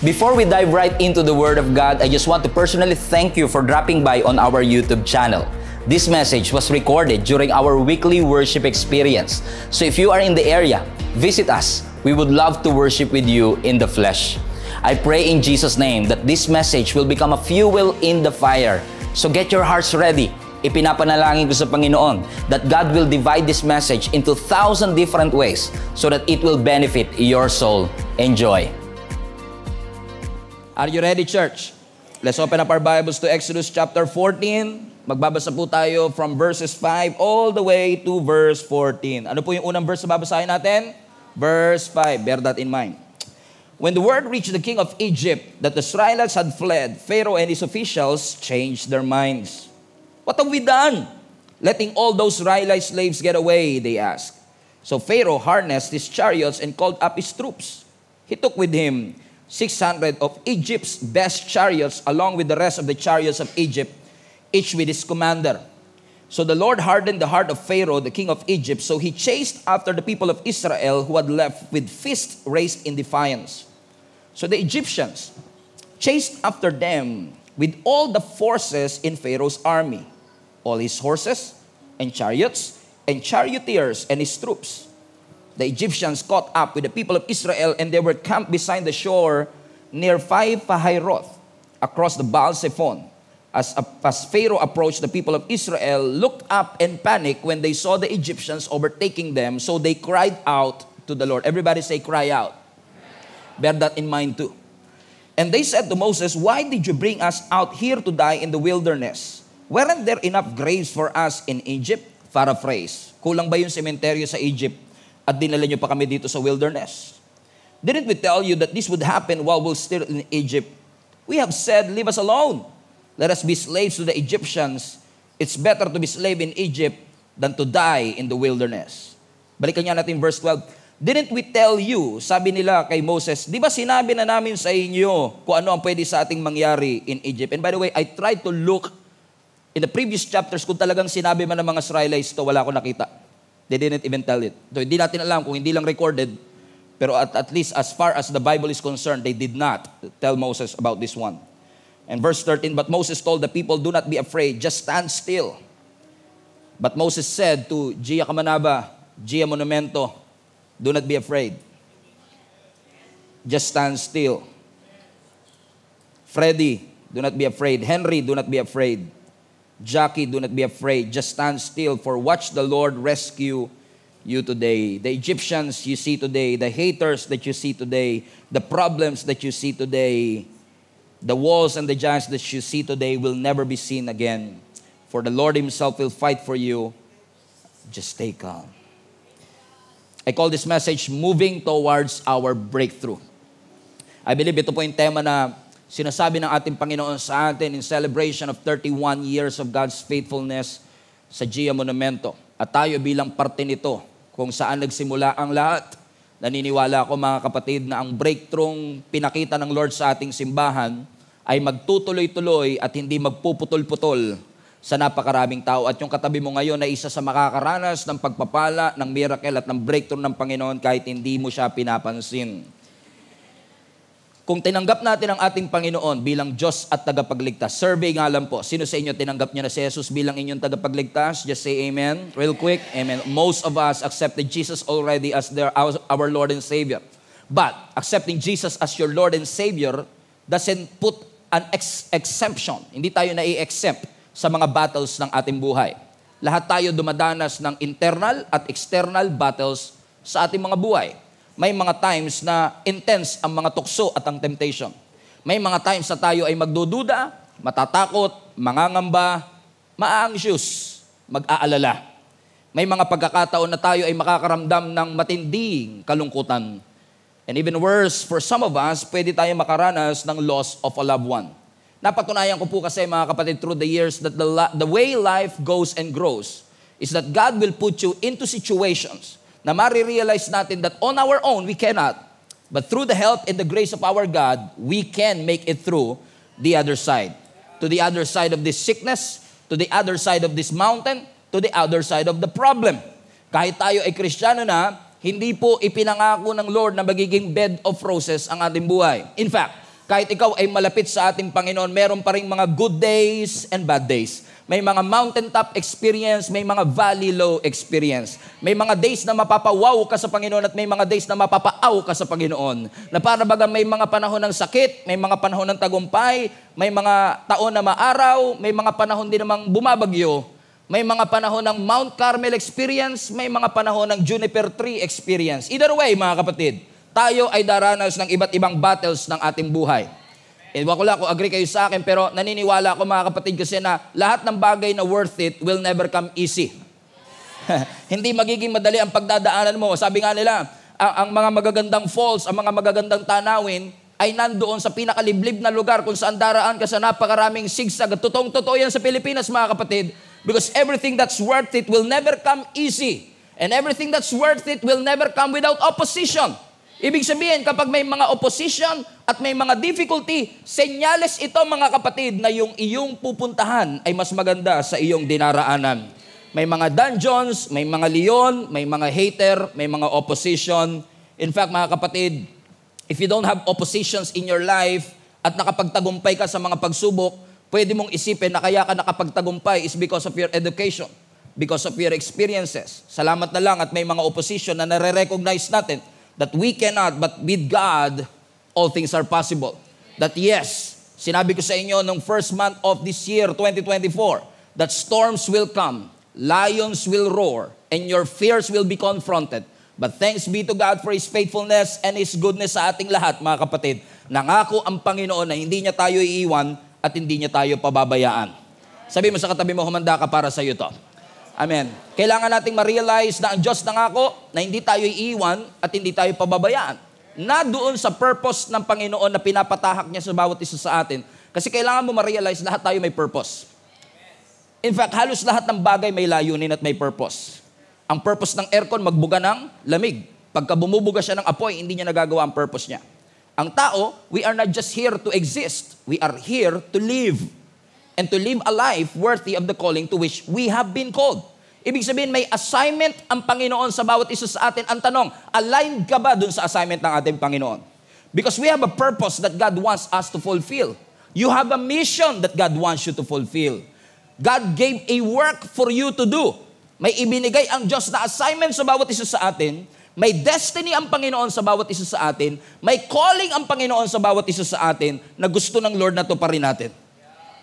Before we dive right into the Word of God, I just want to personally thank you for dropping by on our YouTube channel. This message was recorded during our weekly worship experience. So if you are in the area, visit us. We would love to worship with you in the flesh. I pray in Jesus' name that this message will become a fuel in the fire. So get your hearts ready. Ipinapanalangin ko sa Panginoon that God will divide this message into thousand different ways so that it will benefit your soul. Enjoy. Are you ready, church? Let's open up our Bibles to Exodus chapter 14. Magbabasa po tayo from verses 5 all the way to verse 14. Ano po yung unang verse na babasahin natin? Verse 5. Bear that in mind. When the word reached the king of Egypt that the Israelites had fled, Pharaoh and his officials changed their minds. What have we done? Letting all those Israelite slaves get away, they asked. So Pharaoh harnessed his chariots and called up his troops. He took with him 600 of Egypt's best chariots, along with the rest of the chariots of Egypt, each with his commander. So the Lord hardened the heart of Pharaoh, the king of Egypt, so he chased after the people of Israel who had left with fists raised in defiance. So the Egyptians chased after them with all the forces in Pharaoh's army, all his horses and chariots and charioteers and his troops the Egyptians caught up with the people of Israel and they were camped beside the shore near Five Roth, across the Baal Zephon. As, as Pharaoh approached, the people of Israel looked up and panicked when they saw the Egyptians overtaking them, so they cried out to the Lord. Everybody say, cry out. Bear that in mind too. And they said to Moses, Why did you bring us out here to die in the wilderness? Weren't there enough graves for us in Egypt? Paraphrase. Kulang ba yung sementeryo sa Egypt? at dinala niyo pa kami dito sa wilderness. Didn't we tell you that this would happen while we're still in Egypt? We have said, leave us alone. Let us be slaves to the Egyptians. It's better to be slave in Egypt than to die in the wilderness. Balikan niya natin verse 12. Didn't we tell you, sabi nila kay Moses, di ba sinabi na namin sa inyo kung ano ang pwede sa ating mangyari in Egypt? And by the way, I tried to look in the previous chapters kung talagang sinabi man ng mga Israelites to, wala ko nakita. They didn't even tell it. So hindi natin alam kung hindi lang recorded, pero at, at least as far as the Bible is concerned, they did not tell Moses about this one. And verse 13, But Moses told the people, Do not be afraid, just stand still. But Moses said to Gia Kamanaba, Gia Monumento, Do not be afraid. Just stand still. Freddy, do not be afraid. Henry, do not be afraid. Jackie, do not be afraid. Just stand still, for watch the Lord rescue you today. The Egyptians you see today, the haters that you see today, the problems that you see today, the walls and the giants that you see today will never be seen again. For the Lord Himself will fight for you. Just stay calm. I call this message Moving Towards Our Breakthrough. I believe ito po yung tema na Sinasabi ng ating Panginoon sa atin in celebration of 31 years of God's faithfulness sa Gia Monumento. At tayo bilang parte nito, kung saan nagsimula ang lahat, naniniwala ako mga kapatid na ang breakthrough pinakita ng Lord sa ating simbahan ay magtutuloy-tuloy at hindi magpuputol-putol sa napakaraming tao. At yung katabi mo ngayon ay isa sa makakaranas ng pagpapala, ng miracle at ng breakthrough ng Panginoon kahit hindi mo siya pinapansin. Kung tinanggap natin ang ating Panginoon bilang Diyos at tagapagligtas, survey nga lang po, sino sa inyo tinanggap niya na si Jesus bilang inyong tagapagligtas? Just say amen. Real quick, amen. Most of us accepted Jesus already as their, our Lord and Savior. But accepting Jesus as your Lord and Savior doesn't put an ex- exemption. Hindi tayo na exempt sa mga battles ng ating buhay. Lahat tayo dumadanas ng internal at external battles sa ating mga buhay may mga times na intense ang mga tukso at ang temptation. May mga times na tayo ay magdududa, matatakot, mangangamba, maa-anxious, mag-aalala. May mga pagkakataon na tayo ay makakaramdam ng matinding kalungkutan. And even worse, for some of us, pwede tayo makaranas ng loss of a loved one. Napatunayan ko po kasi mga kapatid through the years that the, the way life goes and grows is that God will put you into situations na marirealize natin that on our own, we cannot. But through the help and the grace of our God, we can make it through the other side. To the other side of this sickness, to the other side of this mountain, to the other side of the problem. Kahit tayo ay Kristiyano na, hindi po ipinangako ng Lord na magiging bed of roses ang ating buhay. In fact, kahit ikaw ay malapit sa ating Panginoon, meron pa rin mga good days and bad days. May mga mountaintop experience, may mga valley low experience. May mga days na mapapawaw ka sa Panginoon at may mga days na mapapaaw ka sa Panginoon. Na para baga may mga panahon ng sakit, may mga panahon ng tagumpay, may mga taon na maaraw, may mga panahon din namang bumabagyo. May mga panahon ng Mount Carmel experience, may mga panahon ng Juniper Tree experience. Either way, mga kapatid, tayo ay daranas ng iba't ibang battles ng ating buhay. Ewan eh, ko lang kung agree kayo sa akin, pero naniniwala ako mga kapatid kasi na lahat ng bagay na worth it will never come easy. Hindi magiging madali ang pagdadaanan mo. Sabi nga nila, ang, ang mga magagandang falls, ang mga magagandang tanawin, ay nandoon sa pinakaliblib na lugar kung saan daraan ka sa napakaraming sigsag. At totoong totoo yan sa Pilipinas mga kapatid. Because everything that's worth it will never come easy. And everything that's worth it will never come without opposition. Ibig sabihin, kapag may mga opposition at may mga difficulty, senyales ito mga kapatid na yung iyong pupuntahan ay mas maganda sa iyong dinaraanan. May mga dungeons, may mga leon, may mga hater, may mga opposition. In fact, mga kapatid, if you don't have oppositions in your life at nakapagtagumpay ka sa mga pagsubok, pwede mong isipin na kaya ka nakapagtagumpay is because of your education, because of your experiences. Salamat na lang at may mga opposition na nare-recognize natin that we cannot, but with God, all things are possible. That yes, sinabi ko sa inyo nung first month of this year, 2024, that storms will come, lions will roar, and your fears will be confronted. But thanks be to God for His faithfulness and His goodness sa ating lahat, mga kapatid. Nangako ang Panginoon na hindi niya tayo iiwan at hindi niya tayo pababayaan. Sabi mo sa katabi mo, humanda ka para sa iyo to. Amen. Kailangan nating ma-realize na ang Diyos nangako na hindi tayo iiwan at hindi tayo pababayaan. Na doon sa purpose ng Panginoon na pinapatahak niya sa bawat isa sa atin. Kasi kailangan mo ma-realize lahat tayo may purpose. In fact, halos lahat ng bagay may layunin at may purpose. Ang purpose ng aircon, magbuga ng lamig. Pagka bumubuga siya ng apoy, hindi niya nagagawa ang purpose niya. Ang tao, we are not just here to exist. We are here to live. And to live a life worthy of the calling to which we have been called. Ibig sabihin, may assignment ang Panginoon sa bawat isa sa atin. Ang tanong, aligned ka ba dun sa assignment ng ating Panginoon? Because we have a purpose that God wants us to fulfill. You have a mission that God wants you to fulfill. God gave a work for you to do. May ibinigay ang Diyos na assignment sa bawat isa sa atin. May destiny ang Panginoon sa bawat isa sa atin. May calling ang Panginoon sa bawat isa sa atin na gusto ng Lord na to pa rin natin.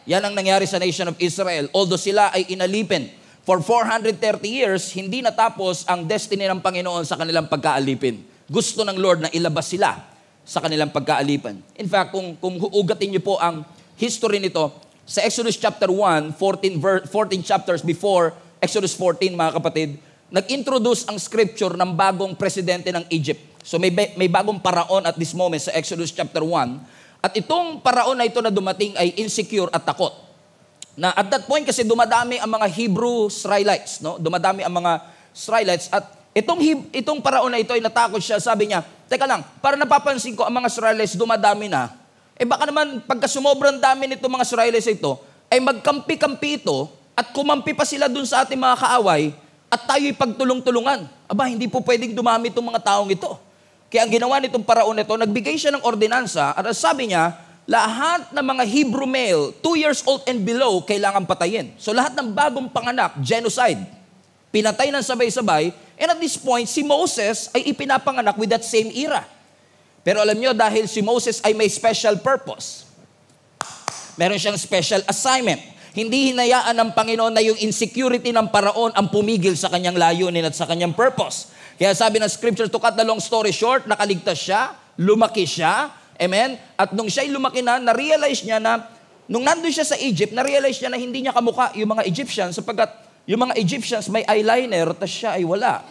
Yan ang nangyari sa nation of Israel. Although sila ay inalipin For 430 years, hindi natapos ang destiny ng Panginoon sa kanilang pagkaalipin. Gusto ng Lord na ilabas sila sa kanilang pagkaalipin. In fact, kung, kung huugatin niyo po ang history nito, sa Exodus chapter 1, 14, ver, 14 chapters before Exodus 14, mga kapatid, nag-introduce ang scripture ng bagong presidente ng Egypt. So may, may bagong paraon at this moment sa Exodus chapter 1. At itong paraon na ito na dumating ay insecure at takot. Na at that point kasi dumadami ang mga Hebrew Israelites, no? Dumadami ang mga Israelites at itong itong paraon na ito ay natakot siya. Sabi niya, "Teka lang, para napapansin ko ang mga Israelites dumadami na. Eh baka naman pagka sumobrang dami nitong mga Israelites ito, ay magkampi-kampi ito at kumampi pa sila dun sa ating mga kaaway at tayo'y pagtulong-tulungan. Aba, hindi po pwedeng dumami itong mga taong ito. Kaya ang ginawa nitong paraon na ito, nagbigay siya ng ordinansa at sabi niya, lahat ng mga Hebrew male, 2 years old and below, kailangan patayin. So lahat ng bagong panganak, genocide. Pinatay ng sabay-sabay. And at this point, si Moses ay ipinapanganak with that same era. Pero alam nyo, dahil si Moses ay may special purpose. Meron siyang special assignment. Hindi hinayaan ng Panginoon na yung insecurity ng paraon ang pumigil sa kanyang layunin at sa kanyang purpose. Kaya sabi ng scripture, to cut the long story short, nakaligtas siya, lumaki siya, Amen? At nung siya'y lumaki na, na-realize niya na, nung nandun siya sa Egypt, na-realize niya na hindi niya kamuka yung mga Egyptians sapagkat yung mga Egyptians may eyeliner, tapos siya ay wala.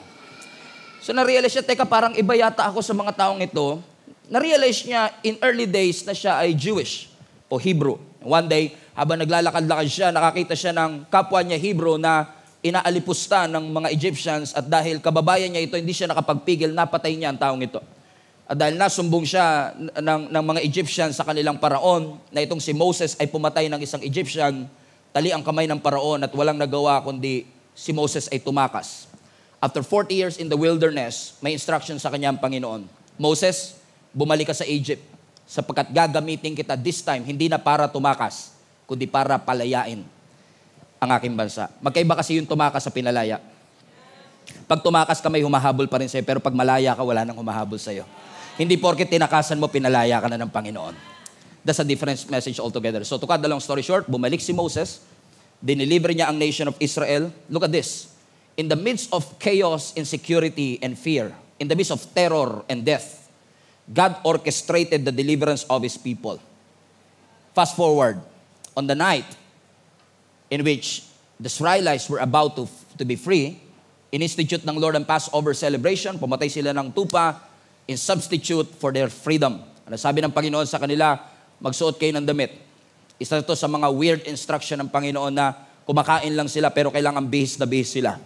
So na-realize siya, teka parang iba yata ako sa mga taong ito. Na-realize niya in early days na siya ay Jewish o Hebrew. One day, habang naglalakad-lakad siya, nakakita siya ng kapwa niya Hebrew na inaalipusta ng mga Egyptians at dahil kababayan niya ito, hindi siya nakapagpigil, napatay niya ang taong ito. At dahil nasumbong siya ng, ng mga Egyptian sa kanilang paraon, na itong si Moses ay pumatay ng isang Egyptian, tali ang kamay ng paraon at walang nagawa kundi si Moses ay tumakas. After 40 years in the wilderness, may instruction sa kanya Panginoon. Moses, bumalik ka sa Egypt sapagkat gagamitin kita this time, hindi na para tumakas, kundi para palayain ang aking bansa. Magkaiba kasi yung tumakas sa pinalaya. Pag tumakas ka, may humahabol pa rin sa'yo, pero pag malaya ka, wala nang humahabol sa'yo. Hindi porke tinakasan mo, pinalaya ka na ng Panginoon. That's a different message altogether. So to cut the long story short, bumalik si Moses, dinilibre niya ang nation of Israel. Look at this. In the midst of chaos, insecurity, and fear, in the midst of terror and death, God orchestrated the deliverance of His people. Fast forward, on the night in which the Israelites were about to, to be free, institute ng Lord and Passover celebration, pumatay sila ng tupa, in substitute for their freedom. Ano sabi ng Panginoon sa kanila, magsuot kayo ng damit. Isa ito sa mga weird instruction ng Panginoon na kumakain lang sila pero kailangan bihis na bihis sila.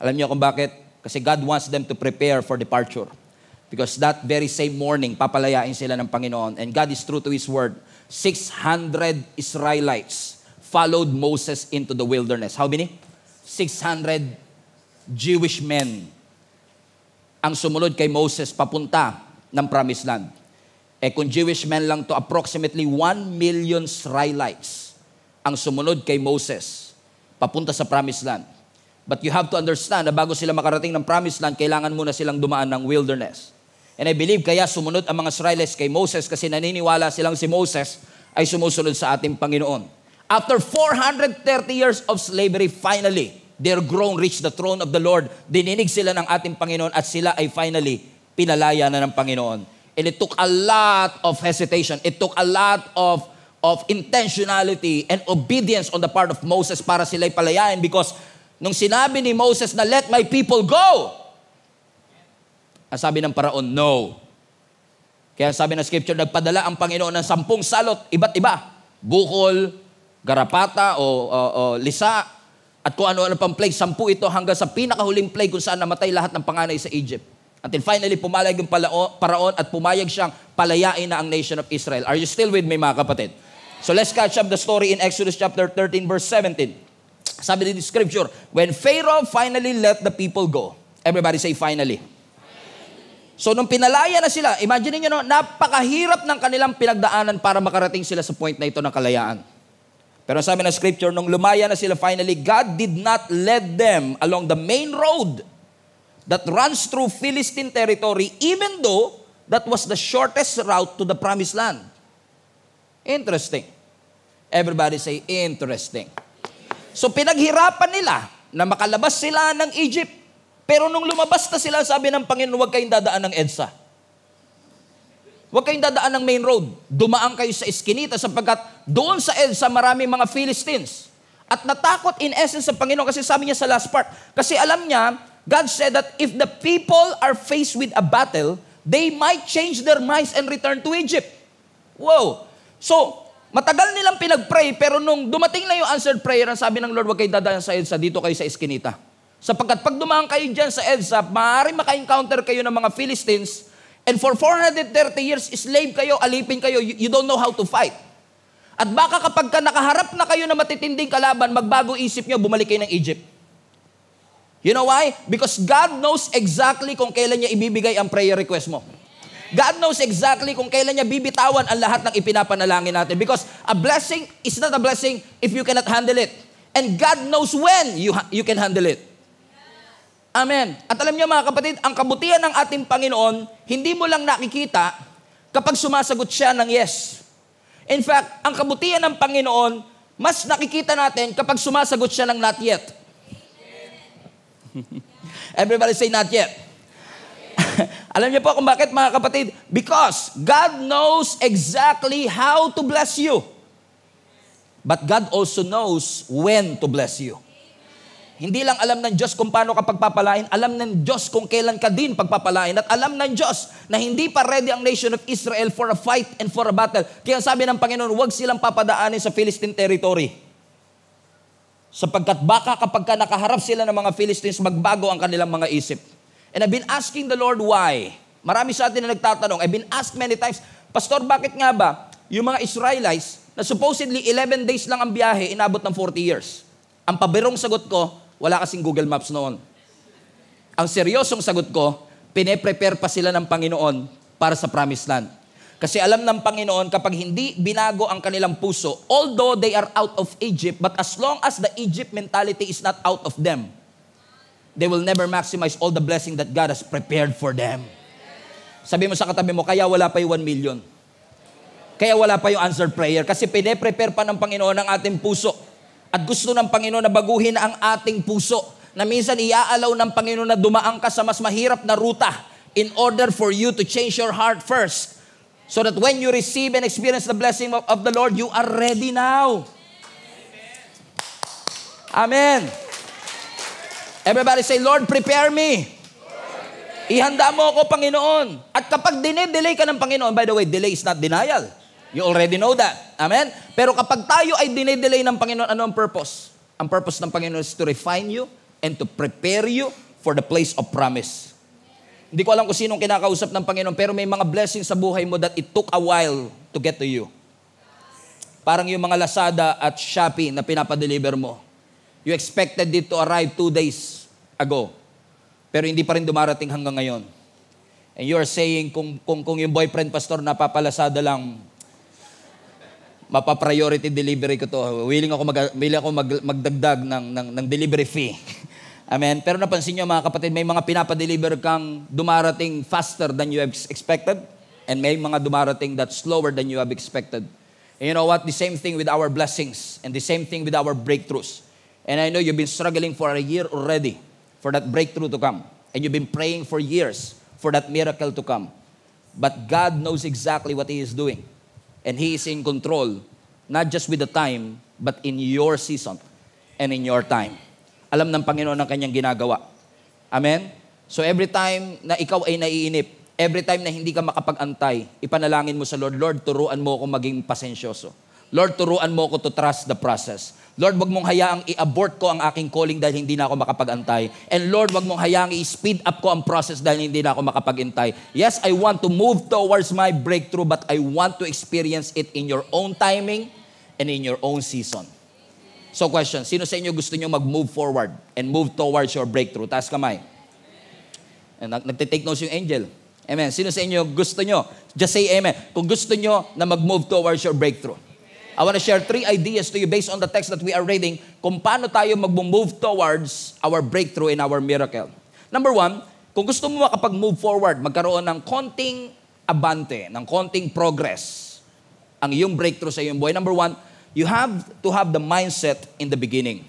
Alam niyo kung bakit? Kasi God wants them to prepare for departure. Because that very same morning, papalayain sila ng Panginoon. And God is true to His word. 600 Israelites followed Moses into the wilderness. How many? 600 Jewish men ang sumunod kay Moses papunta ng Promised Land. Eh kung Jewish men lang to approximately 1 million Israelites ang sumunod kay Moses papunta sa Promised Land. But you have to understand na bago sila makarating ng Promised Land, kailangan muna silang dumaan ng wilderness. And I believe kaya sumunod ang mga Israelites kay Moses kasi naniniwala silang si Moses ay sumusunod sa ating Panginoon. After 430 years of slavery, finally, Their grown rich the throne of the Lord. Dininig sila ng ating Panginoon at sila ay finally pinalaya na ng Panginoon. And it took a lot of hesitation. It took a lot of of intentionality and obedience on the part of Moses para sila ay palayain because nung sinabi ni Moses na let my people go, ang sabi ng paraon, no. Kaya sabi ng scripture, nagpadala ang Panginoon ng sampung salot, iba't iba. Bukol, garapata o, o, o lisa, at kung ano-ano pang plague, sampu ito hanggang sa pinakahuling plague kung saan namatay lahat ng panganay sa Egypt. Until finally, pumalag yung paraon at pumayag siyang palayain na ang nation of Israel. Are you still with me, mga kapatid? So let's catch up the story in Exodus chapter 13, verse 17. Sabi din scripture, When Pharaoh finally let the people go. Everybody say, finally. So nung pinalaya na sila, imagine niyo no, napakahirap ng kanilang pinagdaanan para makarating sila sa point na ito ng kalayaan. Pero sabi ng scripture, nung lumaya na sila finally, God did not lead them along the main road that runs through Philistine territory, even though that was the shortest route to the promised land. Interesting. Everybody say, interesting. So pinaghirapan nila na makalabas sila ng Egypt. Pero nung lumabas na sila, sabi ng Panginoon, huwag kayong dadaan ng EDSA. Huwag kayong dadaan ng main road. Dumaan kayo sa Eskinita sapagkat doon sa Elsa maraming mga Philistines. At natakot in essence sa Panginoon kasi sabi niya sa last part. Kasi alam niya, God said that if the people are faced with a battle, they might change their minds and return to Egypt. Wow! So, matagal nilang pinagpray pero nung dumating na yung answered prayer, ang sabi ng Lord, huwag kayo dadaan sa Elsa, dito kayo sa Eskinita. Sapagkat pag dumaan kayo dyan sa Elsa, maaaring maka-encounter kayo ng mga Philistines And for 430 years, slave kayo, alipin kayo, you, you don't know how to fight. At baka kapag ka nakaharap na kayo na matitinding kalaban, magbago isip nyo, bumalik kayo ng Egypt. You know why? Because God knows exactly kung kailan niya ibibigay ang prayer request mo. God knows exactly kung kailan niya bibitawan ang lahat ng ipinapanalangin natin. Because a blessing is not a blessing if you cannot handle it. And God knows when you, you can handle it. Amen. At alam niyo mga kapatid, ang kabutihan ng ating Panginoon, hindi mo lang nakikita kapag sumasagot siya ng yes. In fact, ang kabutihan ng Panginoon, mas nakikita natin kapag sumasagot siya ng not yet. Everybody say not yet. alam niyo po kung bakit mga kapatid? Because God knows exactly how to bless you. But God also knows when to bless you. Hindi lang alam ng Diyos kung paano ka pagpapalain, alam ng Diyos kung kailan ka din pagpapalain. At alam ng Diyos na hindi pa ready ang nation of Israel for a fight and for a battle. Kaya sabi ng Panginoon, huwag silang papadaanin sa Philistine territory. Sapagkat baka kapag ka nakaharap sila ng mga Philistines, magbago ang kanilang mga isip. And I've been asking the Lord why. Marami sa atin na nagtatanong, I've been asked many times, Pastor, bakit nga ba yung mga Israelites na supposedly 11 days lang ang biyahe, inabot ng 40 years? Ang pabirong sagot ko, wala kasing Google Maps noon. Ang seryosong sagot ko, pine-prepare pa sila ng Panginoon para sa promised land. Kasi alam ng Panginoon, kapag hindi binago ang kanilang puso, although they are out of Egypt, but as long as the Egypt mentality is not out of them, they will never maximize all the blessing that God has prepared for them. Sabi mo sa katabi mo, kaya wala pa yung 1 million. Kaya wala pa yung answered prayer. Kasi pine-prepare pa ng Panginoon ang ating puso at gusto ng Panginoon na baguhin ang ating puso na minsan iaalaw ng Panginoon na dumaan ka sa mas mahirap na ruta in order for you to change your heart first. So that when you receive and experience the blessing of, of the Lord, you are ready now. Amen. Everybody say, Lord, prepare me. Ihanda mo ako, Panginoon. At kapag dinedelay ka ng Panginoon, by the way, delay is not denial. You already know that. Amen? Pero kapag tayo ay dinedelay ng Panginoon, ano ang purpose? Ang purpose ng Panginoon is to refine you and to prepare you for the place of promise. Hindi ko alam kung sinong kinakausap ng Panginoon, pero may mga blessings sa buhay mo that it took a while to get to you. Parang yung mga Lazada at Shopee na pinapadeliver mo. You expected it to arrive two days ago, pero hindi pa rin dumarating hanggang ngayon. And you are saying, kung, kung, kung yung boyfriend pastor napapalasada lang, mapa-priority delivery ko to. Willing ako, mag, willing ako mag, magdagdag ng, ng, ng delivery fee. Amen. Pero napansin nyo mga kapatid, may mga pinapadeliver kang dumarating faster than you have expected and may mga dumarating that slower than you have expected. And you know what? The same thing with our blessings and the same thing with our breakthroughs. And I know you've been struggling for a year already for that breakthrough to come. And you've been praying for years for that miracle to come. But God knows exactly what He is doing. And He is in control, not just with the time, but in your season and in your time. Alam ng Panginoon ang kanyang ginagawa. Amen? So every time na ikaw ay naiinip, every time na hindi ka makapag-antay, ipanalangin mo sa Lord, Lord, turuan mo ako maging pasensyoso. Lord, turuan mo ako to trust the process. Lord, wag mong hayaang i-abort ko ang aking calling dahil hindi na ako makapag-antay. And Lord, wag mong hayaang i-speed up ko ang process dahil hindi na ako makapag-antay. Yes, I want to move towards my breakthrough, but I want to experience it in your own timing and in your own season. So question, sino sa inyo gusto nyo mag-move forward and move towards your breakthrough? Taas kamay. Eh, Nagtitake notes yung angel. Amen. Sino sa inyo gusto nyo? Just say amen. Kung gusto nyo na mag-move towards your breakthrough. I want to share three ideas to you based on the text that we are reading kung paano tayo mag-move towards our breakthrough and our miracle. Number one, kung gusto mo makapag-move forward, magkaroon ng konting abante, ng konting progress, ang iyong breakthrough sa iyong buhay. Number one, you have to have the mindset in the beginning.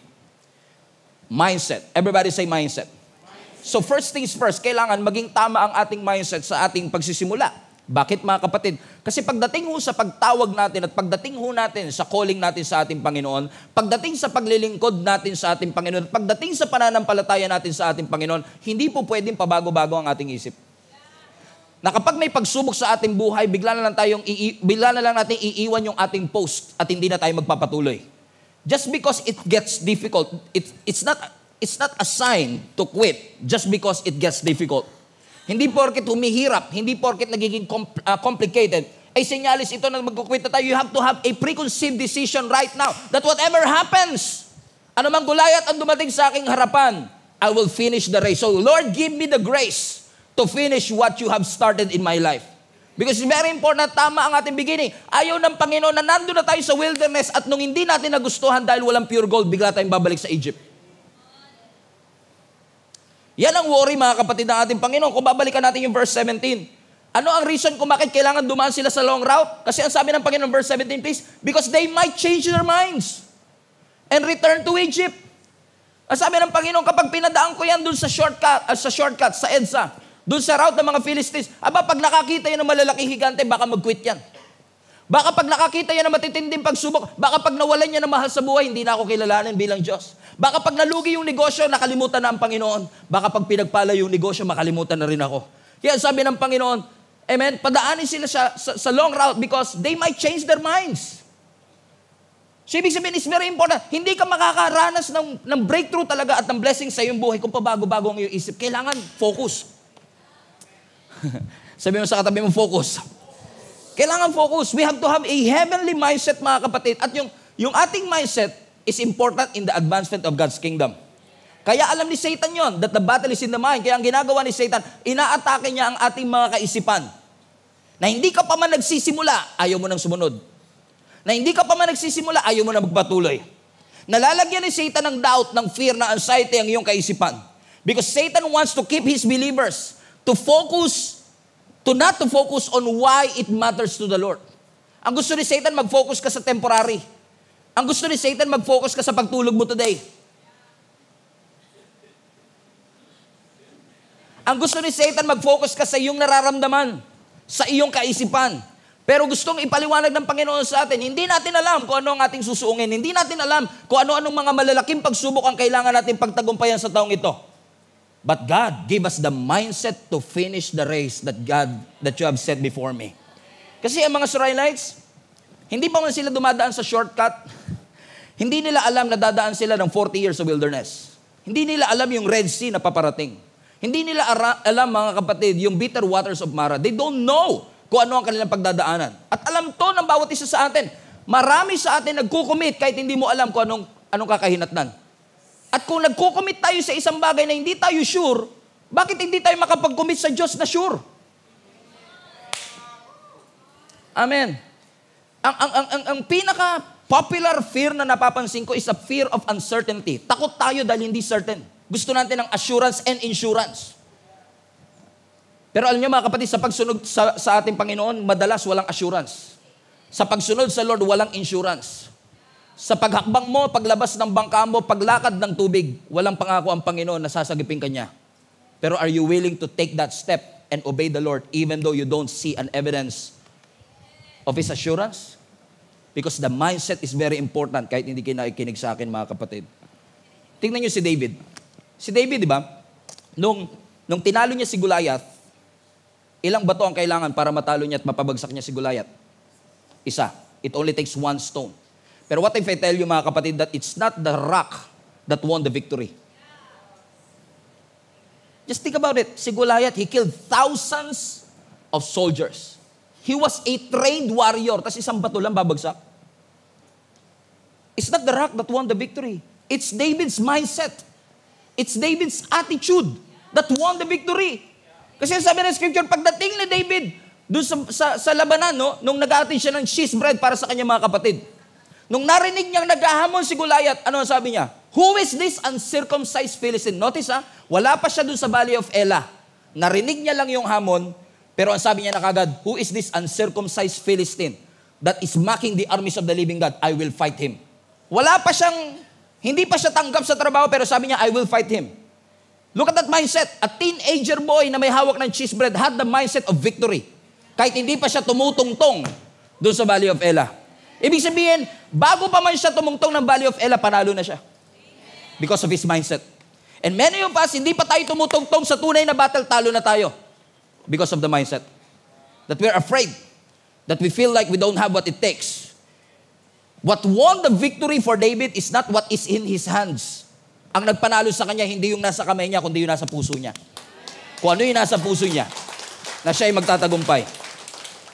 Mindset. Everybody say mindset. mindset. So first things first, kailangan maging tama ang ating mindset sa ating pagsisimula. Bakit mga kapatid? Kasi pagdating ho sa pagtawag natin at pagdating ho natin sa calling natin sa ating Panginoon, pagdating sa paglilingkod natin sa ating Panginoon, pagdating sa pananampalataya natin sa ating Panginoon, hindi po pwedeng pabago-bago ang ating isip. Na kapag may pagsubok sa ating buhay, bigla na lang tayong ii- bigla na lang natin iiwan yung ating post at hindi na tayo magpapatuloy. Just because it gets difficult, it, it's not it's not a sign to quit just because it gets difficult. Hindi porket humihirap, hindi porket nagiging compl- uh, ah, complicated, ay senyales ito na magkukwita tayo. You have to have a preconceived decision right now that whatever happens, anumang gulayat ang dumating sa aking harapan, I will finish the race. So Lord, give me the grace to finish what you have started in my life. Because it's very important, tama ang ating beginning. Ayaw ng Panginoon na nandun na tayo sa wilderness at nung hindi natin nagustuhan dahil walang pure gold, bigla tayong babalik sa Egypt. Yan ang worry mga kapatid ng ating Panginoon. Kung babalikan natin yung verse 17. Ano ang reason kung bakit kailangan dumaan sila sa long route? Kasi ang sabi ng Panginoon verse 17 please, because they might change their minds and return to Egypt. Ang sabi ng Panginoon, kapag pinadaan ko yan dun sa shortcut, uh, sa shortcut, sa EDSA, dun sa route ng mga Philistines, aba, pag nakakita yan ng malalaking higante, baka mag-quit yan. Baka pag nakakita yan ng matitinding pagsubok, baka pag nawalan yan ng mahal sa buhay, hindi na ako kilalanin bilang Diyos. Baka pag nalugi yung negosyo, nakalimutan na ang Panginoon. Baka pag pinagpala yung negosyo, makalimutan na rin ako. Kaya sabi ng Panginoon, Amen, padaanin sila sa, sa, sa long route because they might change their minds. So, ibig sabihin, it's very important. Hindi ka makakaranas ng, ng breakthrough talaga at ng blessing sa iyong buhay kung pabago-bago ang iyong isip. Kailangan focus. sabi mo sa katabi mo, focus. Kailangan focus. We have to have a heavenly mindset, mga kapatid. At yung, yung ating mindset, is important in the advancement of God's kingdom. Kaya alam ni Satan yon that the battle is in the mind. Kaya ang ginagawa ni Satan, inaatake niya ang ating mga kaisipan. Na hindi ka pa man nagsisimula, ayaw mo nang sumunod. Na hindi ka pa man nagsisimula, ayaw mo na magpatuloy. Nalalagyan ni Satan ng doubt, ng fear, ng anxiety ang iyong kaisipan. Because Satan wants to keep his believers to focus, to not to focus on why it matters to the Lord. Ang gusto ni Satan, mag-focus ka sa temporary. Ang gusto ni Satan, mag-focus ka sa pagtulog mo today. Ang gusto ni Satan, mag-focus ka sa iyong nararamdaman, sa iyong kaisipan. Pero gustong ipaliwanag ng Panginoon sa atin, hindi natin alam kung ano ang ating susuungin. Hindi natin alam kung ano-anong mga malalaking pagsubok ang kailangan natin pagtagumpayan sa taong ito. But God give us the mindset to finish the race that God that you have set before me. Kasi ang mga Israelites, hindi pa man sila dumadaan sa shortcut. Hindi nila alam na dadaan sila ng 40 years of wilderness. Hindi nila alam yung Red Sea na paparating. Hindi nila ara- alam, mga kapatid, yung bitter waters of Mara. They don't know kung ano ang kanilang pagdadaanan. At alam to ng bawat isa sa atin. Marami sa atin nagkukumit kahit hindi mo alam kung anong, anong kakahinatnan. At kung nagkukumit tayo sa isang bagay na hindi tayo sure, bakit hindi tayo makapag-commit sa Diyos na sure? Amen. Ang, ang, ang, ang, ang pinaka popular fear na napapansin ko is a fear of uncertainty. Takot tayo dahil hindi certain. Gusto natin ng assurance and insurance. Pero alam niyo mga kapatid, sa pagsunod sa, sa ating Panginoon, madalas walang assurance. Sa pagsunod sa Lord, walang insurance. Sa paghakbang mo, paglabas ng bangka mo, paglakad ng tubig, walang pangako ang Panginoon na sasagipin ka niya. Pero are you willing to take that step and obey the Lord even though you don't see an evidence of His assurance? Because the mindset is very important kahit hindi kayo nakikinig sa akin mga kapatid. Tingnan niyo si David. Si David, di ba? Nung, nung tinalo niya si Goliath, ilang bato ang kailangan para matalo niya at mapabagsak niya si Goliath? Isa. It only takes one stone. Pero what if I tell you mga kapatid that it's not the rock that won the victory. Just think about it. Si Goliath, he killed thousands of soldiers. He was a trained warrior, tapos isang bato lang babagsak. It's not the rock that won the victory. It's David's mindset. It's David's attitude that won the victory. Kasi sabi ng scripture, pagdating ni David doon sa, sa, sa labanan, no, nung nag siya ng cheese bread para sa kanyang mga kapatid, nung narinig niyang naghahamon si Goliath, ano ang sabi niya? Who is this uncircumcised Philistine? Notice ha, wala pa siya doon sa Valley of Elah. Narinig niya lang yung hamon, pero ang sabi niya na kagad, Who is this uncircumcised Philistine that is mocking the armies of the living God? I will fight him. Wala pa siyang, hindi pa siya tanggap sa trabaho, pero sabi niya, I will fight him. Look at that mindset. A teenager boy na may hawak ng cheese bread had the mindset of victory. Kahit hindi pa siya tumutungtong doon sa Valley of Ela. Ibig sabihin, bago pa man siya tumungtong ng Valley of Ela, panalo na siya. Because of his mindset. And many of us, hindi pa tayo tumutungtong sa tunay na battle, talo na tayo. Because of the mindset. That we're afraid. That we feel like we don't have what it takes. What won the victory for David is not what is in his hands. Ang nagpanalo sa kanya, hindi yung nasa kamay niya, kundi yung nasa puso niya. Kung ano yung nasa puso niya, na siya ay magtatagumpay.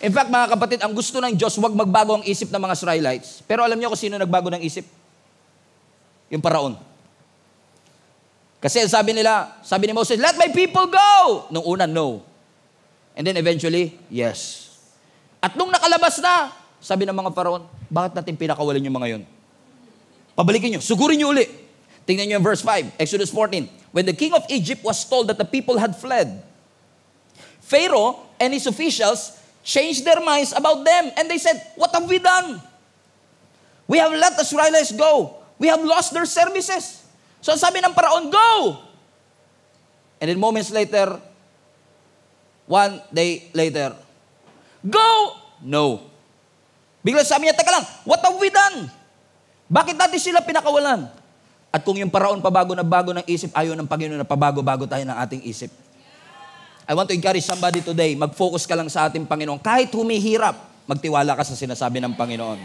In fact, mga kapatid, ang gusto ng Diyos, huwag magbago ang isip ng mga Israelites. Pero alam niyo kung sino nagbago ng isip? Yung paraon. Kasi sabi nila, sabi ni Moses, let my people go! Nung una, no. And then eventually, yes. At nung nakalabas na, sabi ng mga Faraon, bakit natin pinakawalan yung mga yun? Pabalikin nyo, sugurin nyo uli. Tingnan nyo yung verse 5, Exodus 14. When the king of Egypt was told that the people had fled, Pharaoh and his officials changed their minds about them and they said, What have we done? We have let the Israelites go. We have lost their services. So sabi ng paraon, go! And then moments later, One day later, Go! No. Bigla sabi niya, teka lang, what have we done? Bakit natin sila pinakawalan? At kung yung paraon pabago na bago ng isip, ayaw ng Panginoon na pabago-bago tayo ng ating isip. I want to encourage somebody today, mag-focus ka lang sa ating Panginoon. Kahit humihirap, magtiwala ka sa sinasabi ng Panginoon.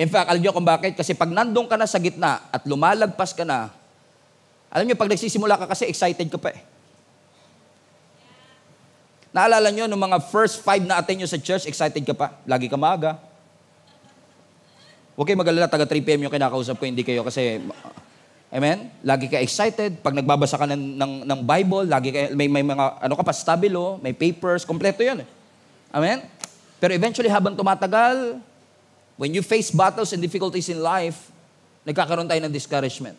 In fact, alam niyo kung bakit? Kasi pag nandong ka na sa gitna at lumalagpas ka na, alam niyo, pag nagsisimula ka kasi, excited ka pa eh. Naalala nyo, nung mga first five na attend nyo sa church, excited ka pa. Lagi ka maaga. Huwag kayo mag taga 3 p.m. yung kinakausap ko, hindi kayo kasi... Amen? Lagi ka excited. Pag nagbabasa ka ng, ng, ng Bible, lagi ka, may, may mga, ano ka pa, stabilo, may papers, kompleto yun. Eh. Amen? Pero eventually, habang tumatagal, when you face battles and difficulties in life, nagkakaroon tayo ng discouragement.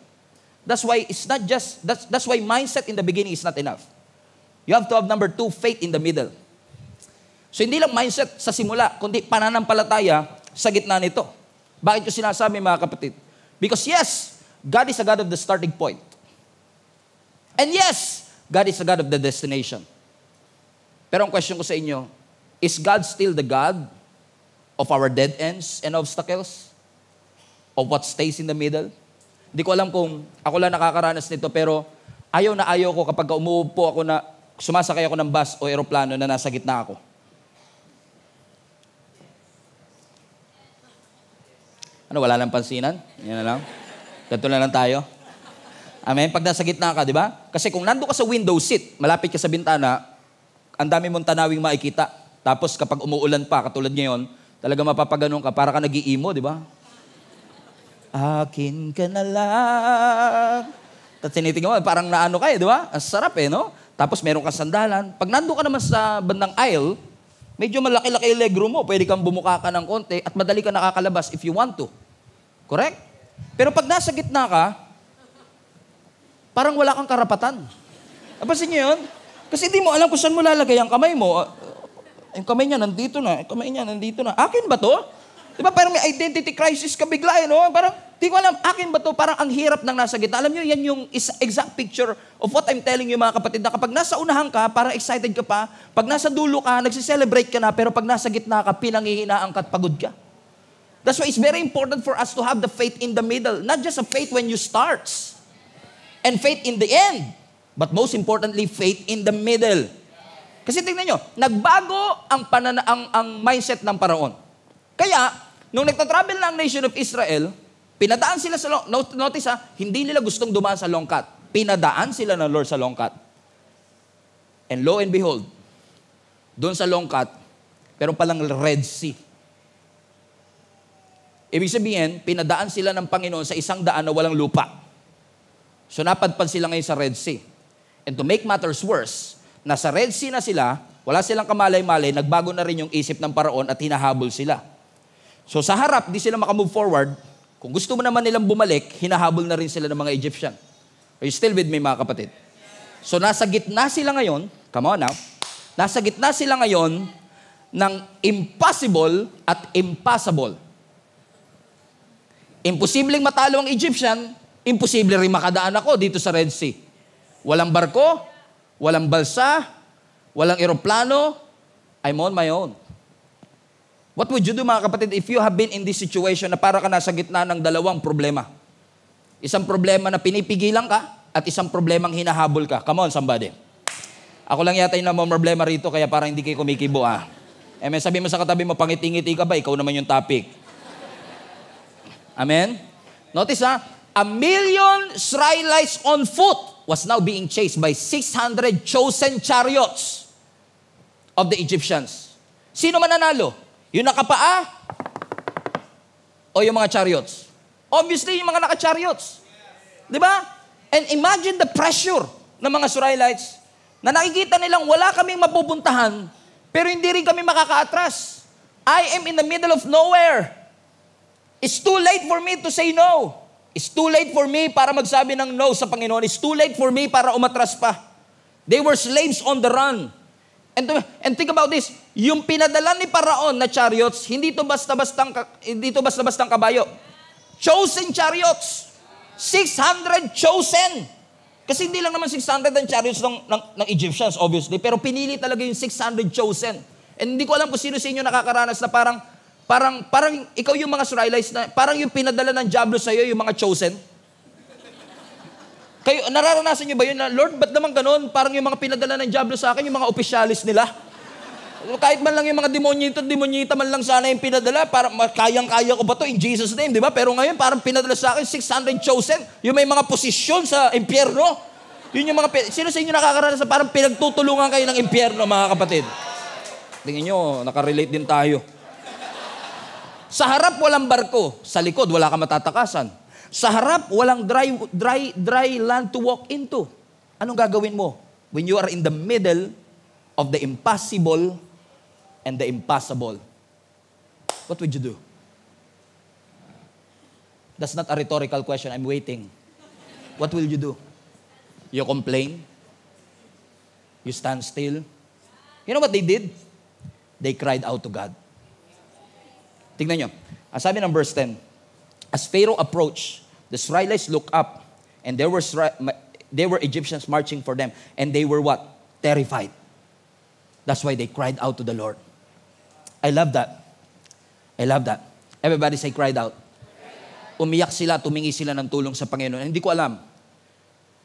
That's why it's not just, that's, that's why mindset in the beginning is not enough. You have to have number two, faith in the middle. So hindi lang mindset sa simula, kundi pananampalataya sa gitna nito. Bakit ko sinasabi mga kapatid? Because yes, God is a God of the starting point. And yes, God is a God of the destination. Pero ang question ko sa inyo, is God still the God of our dead ends and obstacles? Of what stays in the middle? Hindi ko alam kung ako lang nakakaranas nito pero ayaw na ayaw ko kapag umuupo ako na sumasakay ako ng bus o eroplano na nasa gitna ako. Ano, wala lang pansinan? Yan na lang. Ganito na lang tayo. Amen? Pag nasa gitna ka, di ba? Kasi kung nando ka sa window seat, malapit ka sa bintana, ang dami mong tanawing makikita. Tapos kapag umuulan pa, katulad ngayon, talaga mapapaganon ka, para ka nagiimo, di ba? Akin ka na lang. Tapos mo, parang naano ka eh, di ba? Ang sarap eh, no? Tapos meron kang sandalan. Pag nando ka naman sa bandang aisle, medyo malaki-laki legroom mo. Pwede kang bumuka ka ng konti at madali ka nakakalabas if you want to. Correct? Pero pag nasa gitna ka, parang wala kang karapatan. Napansin niyo yun? Kasi di mo alam kung saan mo lalagay ang kamay mo. Ah, yung kamay niya nandito na, yung kamay niya nandito na. Akin ba to? Di ba parang may identity crisis ka bigla, eh, no? Parang, Di ko alam, akin ba to? Parang ang hirap ng nasa gitna. Alam nyo, yan yung isa, exact picture of what I'm telling you mga kapatid, na kapag nasa unahan ka, parang excited ka pa. Pag nasa dulo ka, nagsiselebrate ka na, pero pag nasa gitna ka, pinangihinaang ka at pagod ka. That's why it's very important for us to have the faith in the middle. Not just a faith when you start, and faith in the end. But most importantly, faith in the middle. Kasi tingnan nyo, nagbago ang, panana- ang, ang mindset ng paraon. Kaya, nung nagtatravel na ang nation of Israel, Pinadaan sila sa long, notice ha, ah, hindi nila gustong dumaan sa long cut. Pinadaan sila ng Lord sa long cut. And lo and behold, doon sa long cut, pero palang Red Sea. Ibig sabihin, pinadaan sila ng Panginoon sa isang daan na walang lupa. So napadpad sila ngayon sa Red Sea. And to make matters worse, nasa Red Sea na sila, wala silang kamalay-malay, nagbago na rin yung isip ng paraon at hinahabol sila. So sa harap, di sila makamove forward, kung gusto mo naman nilang bumalik, hinahabol na rin sila ng mga Egyptian. Are you still with me, mga kapatid? So nasa gitna sila ngayon, come on now, nasa gitna sila ngayon ng impossible at impossible. Imposibleng matalo ang Egyptian, imposible rin makadaan ako dito sa Red Sea. Walang barko, walang balsa, walang eroplano, I'm on my own. What would you do mga kapatid if you have been in this situation na para ka nasa gitna ng dalawang problema? Isang problema na pinipigilan ka at isang problemang hinahabol ka. Come on somebody. Ako lang yata yung namang problema rito kaya parang hindi kayo kumikibo ah. Eh, may Sabi mo sa katabi mo, pangitingiti ka ba? Ikaw naman yung topic. Amen? Notice ha, ah, a million Israelites on foot was now being chased by 600 chosen chariots of the Egyptians. Sino man nanalo? Yung nakapaa o yung mga chariots? Obviously, yung mga naka-chariots. Di ba? And imagine the pressure ng mga Surailites na nakikita nilang wala kaming mapupuntahan pero hindi rin kami makakaatras. I am in the middle of nowhere. It's too late for me to say no. It's too late for me para magsabi ng no sa Panginoon. It's too late for me para umatras pa. They were slaves on the run. And, and think about this, yung pinadala ni Paraon na chariots, hindi to basta-bastang hindi to basta-bastang kabayo. Chosen chariots. 600 chosen. Kasi hindi lang naman 600 ang chariots ng, ng, ng Egyptians, obviously. Pero pinili talaga yung 600 chosen. And hindi ko alam kung sino sa inyo nakakaranas na parang, parang, parang ikaw yung mga Israelites na, parang yung pinadala ng Diablo sa'yo, yung mga chosen. Kayo, nararanasan nyo ba yun na, Lord, ba't naman ganun? Parang yung mga pinadala ng Diablo sa akin, yung mga opisyalis nila. Kahit man lang yung mga demonyito, demonyita man lang sana yung pinadala, para kayang-kaya ko ba to in Jesus name, di ba? Pero ngayon, parang pinadala sa akin 600 chosen, yung may mga posisyon sa impyerno. Yun yung mga, sino sa inyo nakakaranas sa parang pinagtutulungan kayo ng impyerno, mga kapatid? Tingin nyo, nakarelate din tayo. Sa harap walang barko, sa likod wala kang matatakasan. Sa harap, walang dry, dry, dry land to walk into. Anong gagawin mo? When you are in the middle of the impossible and the impossible. What would you do? That's not a rhetorical question. I'm waiting. What will you do? You complain? You stand still? You know what they did? They cried out to God. Tingnan nyo. Ang sabi ng verse 10, As Pharaoh approached, The Israelites looked up, and there were, there were Egyptians marching for them, and they were what? Terrified. That's why they cried out to the Lord. I love that. I love that. Everybody say, cried out. Umiyak sila, tumingi sila ng tulong sa Panginoon. hindi ko alam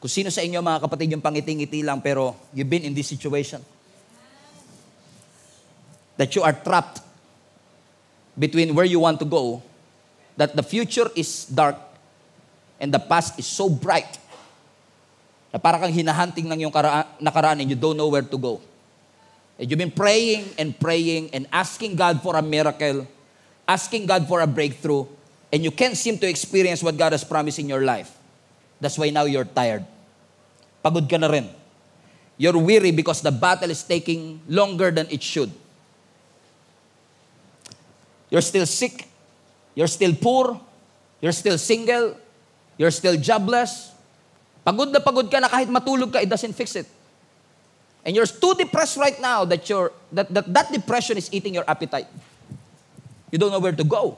kung sino sa inyo, mga kapatid, yung pangiting-ngiti lang, pero you've been in this situation. That you are trapped between where you want to go, that the future is dark, and the past is so bright na para kang hinahunting ng iyong nakaraan and you don't know where to go. And you've been praying and praying and asking God for a miracle, asking God for a breakthrough, and you can't seem to experience what God has promised in your life. That's why now you're tired. Pagod ka na rin. You're weary because the battle is taking longer than it should. You're still sick. You're still poor. You're still single. You're still jobless. Pagod na pagod ka na kahit matulog ka, it doesn't fix it. And you're too depressed right now that, you're, that, that that depression is eating your appetite. You don't know where to go.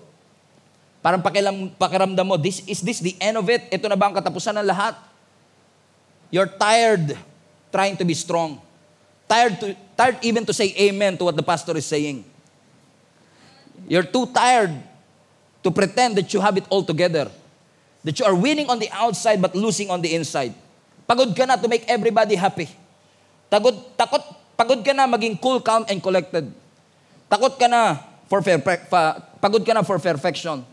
Parang pakilam, pakiramdam mo, this, is this the end of it? Ito na ba ang katapusan ng lahat? You're tired trying to be strong. Tired, to, tired even to say amen to what the pastor is saying. You're too tired to pretend that you have it all together. That you are winning on the outside but losing on the inside. Pagod ka na to make everybody happy. Takot, takot, pagod ka na maging cool, calm, and collected. Takot ka na for perfect, pagod ka na for perfection.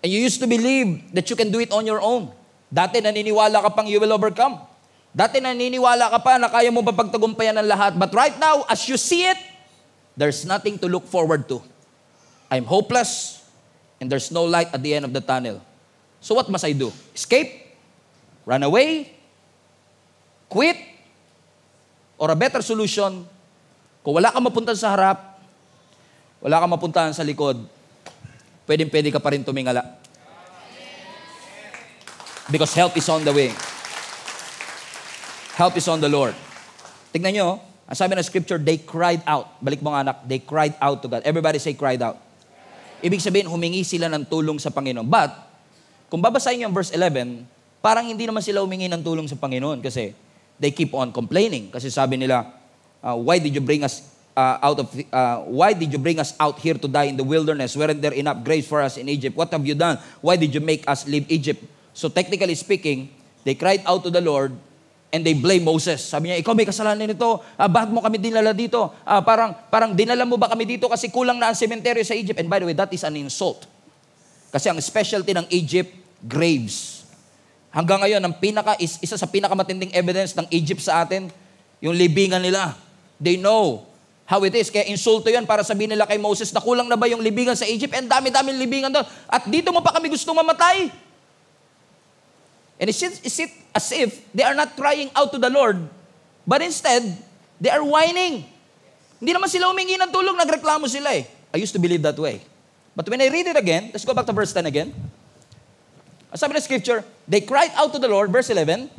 And you used to believe that you can do it on your own. Dati naniniwala ka pang you will overcome. Dati naniniwala ka pa na kaya mo papagtagumpayan ng lahat. But right now, as you see it, there's nothing to look forward to. I'm hopeless and there's no light at the end of the tunnel. So what must I do? Escape? Run away? Quit? Or a better solution, kung wala kang mapuntan sa harap, wala kang mapuntahan sa likod, pwedeng pwede ka pa rin tumingala. Because help is on the way. Help is on the Lord. Tignan nyo, ang sabi ng scripture, they cried out. Balik mo nga anak, they cried out to God. Everybody say cried out. Ibig sabihin, humingi sila ng tulong sa Panginoon. But, kung babasahin niyo ang verse 11, parang hindi naman sila humingi ng tulong sa Panginoon kasi they keep on complaining. Kasi sabi nila, uh, why did you bring us uh, out of uh, why did you bring us out here to die in the wilderness? Weren't there enough graves for us in Egypt? What have you done? Why did you make us leave Egypt? So technically speaking, they cried out to the Lord and they blame Moses. Sabi niya, ikaw may kasalanan nito. Ah, bakit mo kami dinala dito? Ah, parang, parang dinala mo ba kami dito kasi kulang na ang sementeryo sa Egypt? And by the way, that is an insult. Kasi ang specialty ng Egypt, graves. Hanggang ngayon, ang pinaka, isa sa pinakamatinding evidence ng Egypt sa atin, yung libingan nila. They know how it is. Kaya insulto yan para sabihin nila kay Moses na kulang na ba yung libingan sa Egypt? And dami-dami libingan doon. At dito mo pa kami gusto mamatay. And is it, is it as if they are not crying out to the Lord, but instead, they are whining. Hindi naman sila humingi ng tulong, nagreklamo sila eh. I used to believe that way. But when I read it again, let's go back to verse 10 again. As Sabi ng scripture, they cried out to the Lord, verse 11,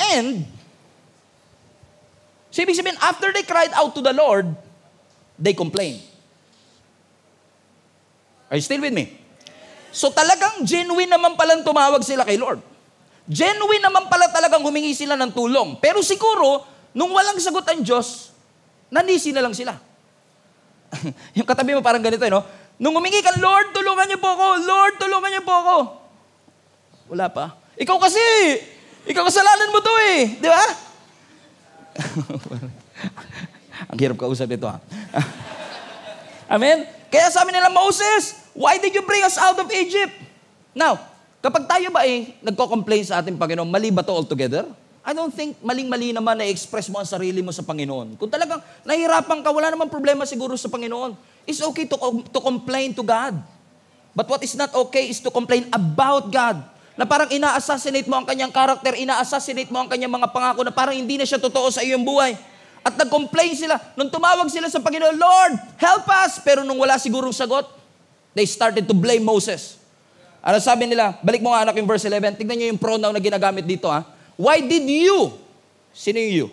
and, so ibig sabihin, after they cried out to the Lord, they complained. Are you still with me? So talagang genuine naman palang tumawag sila kay Lord. Genuine naman pala talagang humingi sila ng tulong. Pero siguro, nung walang sagot ang Diyos, nanisi na lang sila. yung katabi mo parang ganito, eh, no? Nung humingi ka, Lord, tulungan niyo po ako. Lord, tulungan niyo po ako. Wala pa. Ikaw kasi. Ikaw kasalanan mo to eh. Di ba? Ang hirap kausap ito ha. Ah. Amen? Kaya sabi nila, Moses, why did you bring us out of Egypt? Now, kapag tayo ba eh, nagko-complain sa ating Panginoon, mali ba to altogether? I don't think maling-mali naman na express mo ang sarili mo sa Panginoon. Kung talagang nahihirapan ka, wala namang problema siguro sa Panginoon. It's okay to, to complain to God. But what is not okay is to complain about God. Na parang ina-assassinate mo ang kanyang character, ina-assassinate mo ang kanyang mga pangako na parang hindi na siya totoo sa iyong buhay. At nag-complain sila. Nung tumawag sila sa Panginoon, Lord, help us! Pero nung wala sigurong sagot, they started to blame Moses. Ano sabi nila? Balik mo nga anak yung verse 11. Tignan niyo yung pronoun na ginagamit dito. Ha? Why did you? Sino yung you?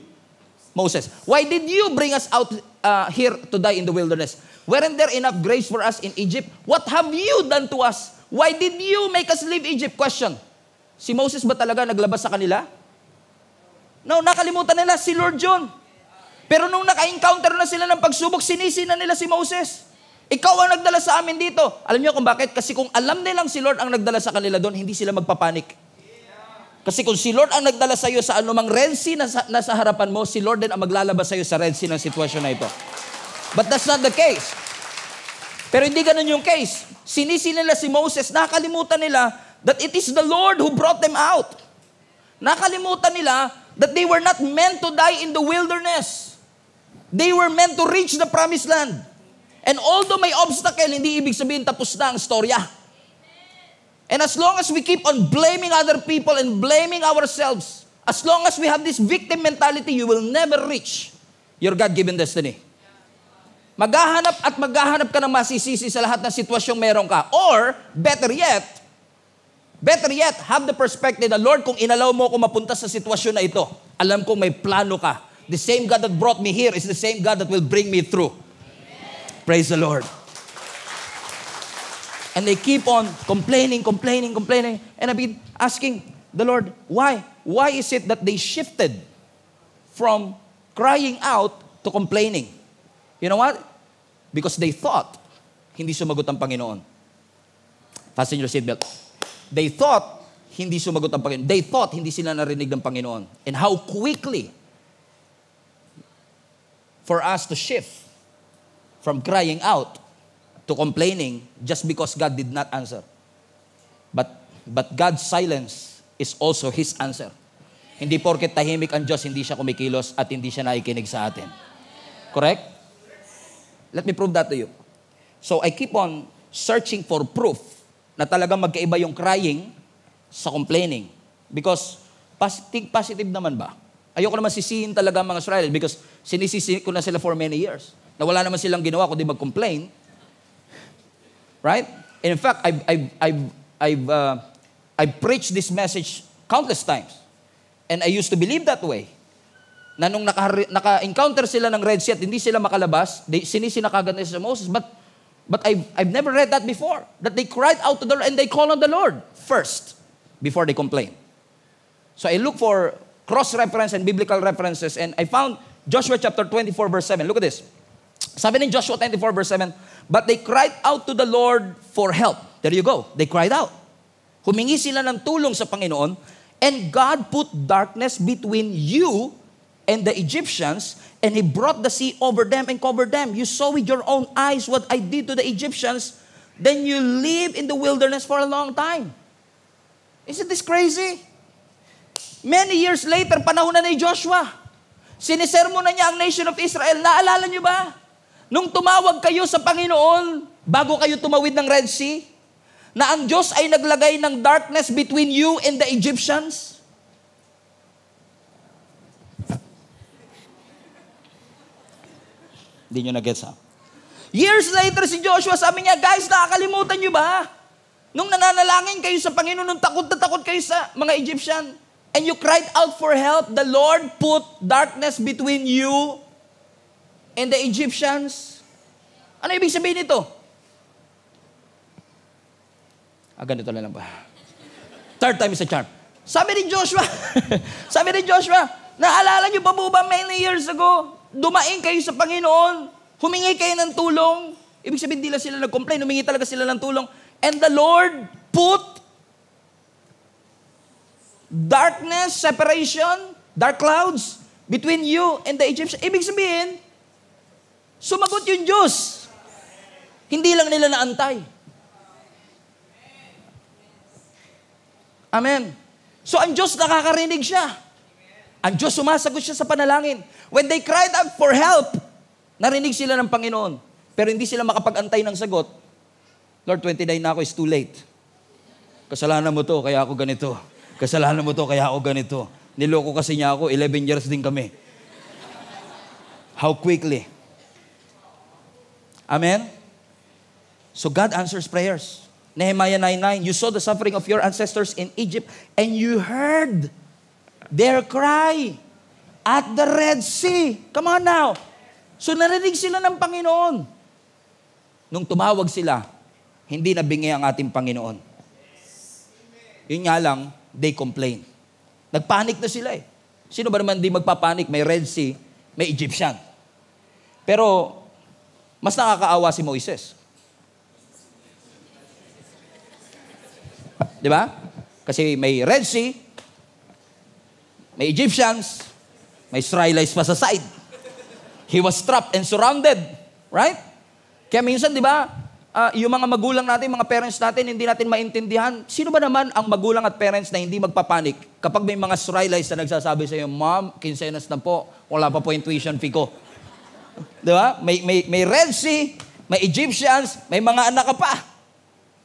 Moses. Why did you bring us out uh, here to die in the wilderness? Weren't there enough grace for us in Egypt? What have you done to us? Why did you make us leave Egypt? Question. Si Moses ba talaga naglabas sa kanila? No, nakalimutan nila si Lord John. Pero nung naka-encounter na sila ng pagsubok, sinisi na nila si Moses. Ikaw ang nagdala sa amin dito. Alam niyo kung bakit? Kasi kung alam nilang si Lord ang nagdala sa kanila doon, hindi sila magpapanik. Kasi kung si Lord ang nagdala sa iyo sa anumang Red Sea na sa, nasa harapan mo, si Lord din ang maglalabas sa iyo sa Red Sea ng sitwasyon na ito. But that's not the case. Pero hindi ganun yung case. Sinisi nila si Moses, nakalimutan nila that it is the Lord who brought them out. Nakalimutan nila that they were not meant to die in the wilderness. They were meant to reach the promised land. And although may obstacle, hindi ibig sabihin tapos na ang storya. And as long as we keep on blaming other people and blaming ourselves, as long as we have this victim mentality, you will never reach your God-given destiny. Maghahanap at maghahanap ka ng masisisi sa lahat ng sitwasyong meron ka. Or, better yet, better yet, have the perspective na, Lord, kung inalaw mo ako mapunta sa sitwasyon na ito, alam ko may plano ka. The same God that brought me here is the same God that will bring me through. Praise the Lord. And they keep on complaining, complaining, complaining. And I've been asking the Lord, why? Why is it that they shifted from crying out to complaining? You know what? Because they thought, hindi sumagot ang Panginoon. Fasten your seatbelt. They thought, hindi sumagot ang Panginoon. They thought, hindi sila narinig ng Panginoon. And how quickly for us to shift from crying out to complaining just because God did not answer. But, but God's silence is also His answer. Hindi porket tahimik ang Diyos, hindi siya kumikilos at hindi siya nakikinig sa atin. Correct? Let me prove that to you. So I keep on searching for proof na talaga magkaiba yung crying sa complaining. Because positive, positive naman ba? Ayoko naman sisihin talaga mga Israel because sinisisi ko na sila for many years. Na wala naman silang ginawa kundi mag-complain. Right? And in fact, I've, I've, I've, I've, uh, I've preached this message countless times. And I used to believe that way na nung naka, naka-encounter sila ng Red Sea at hindi sila makalabas, they, sinisinakagan nila sa Moses, but, but I've, I've never read that before, that they cried out to the Lord and they call on the Lord first before they complain. So I look for cross-reference and biblical references and I found Joshua chapter 24 verse 7. Look at this. Sabi ni Joshua 24 verse 7, But they cried out to the Lord for help. There you go. They cried out. Humingi sila ng tulong sa Panginoon and God put darkness between you and the Egyptians, and he brought the sea over them and covered them. You saw with your own eyes what I did to the Egyptians. Then you live in the wilderness for a long time. Isn't this crazy? Many years later, panahon na ni Joshua, sinisermo na niya ang nation of Israel. Naalala niyo ba? Nung tumawag kayo sa Panginoon, bago kayo tumawid ng Red Sea, na ang Diyos ay naglagay ng darkness between you and the Egyptians? Hindi nyo na-gets ha? Years later si Joshua, sabi niya, guys, nakakalimutan nyo ba? Nung nananalangin kayo sa Panginoon, nung takot na takot kayo sa mga Egyptian, and you cried out for help, the Lord put darkness between you and the Egyptians. Ano ibig sabihin nito? Ah, ganito lang ba? Third time is a charm. Sabi ni Joshua, sabi ni Joshua, naalala niyo ba po ba many years ago, dumaing kayo sa Panginoon, humingi kayo ng tulong. Ibig sabihin, hindi lang sila nag-complain, humingi talaga sila ng tulong. And the Lord put darkness, separation, dark clouds between you and the Egyptians. Ibig sabihin, sumagot yung Diyos. Hindi lang nila naantay. Amen. So ang Diyos nakakarinig siya. Ang Diyos sumasagot siya sa panalangin. When they cried out for help, narinig sila ng Panginoon. Pero hindi sila makapag-antay ng sagot. Lord, 29 na ako, it's too late. Kasalanan mo to, kaya ako ganito. Kasalanan mo to, kaya ako ganito. Niloko kasi niya ako, 11 years din kami. How quickly. Amen? So God answers prayers. Nehemiah 9.9, You saw the suffering of your ancestors in Egypt, and you heard their cry at the Red Sea. Come on now. So narinig sila ng Panginoon. Nung tumawag sila, hindi nabingi ang ating Panginoon. Yun nga lang, they complain. Nagpanik na sila eh. Sino ba naman di magpapanik? May Red Sea, may Egyptian. Pero, mas nakakaawa si Moises. Di ba? Kasi may Red Sea, may Egyptians, may Israelites pa sa side. He was trapped and surrounded. Right? Kaya minsan, di ba, uh, yung mga magulang natin, mga parents natin, hindi natin maintindihan. Sino ba naman ang magulang at parents na hindi magpapanik kapag may mga Israelites na nagsasabi sa iyo, Mom, kinsenas na po, wala pa po yung tuition fee ko. Di ba? May, may, may Red Sea, may Egyptians, may mga anak ka pa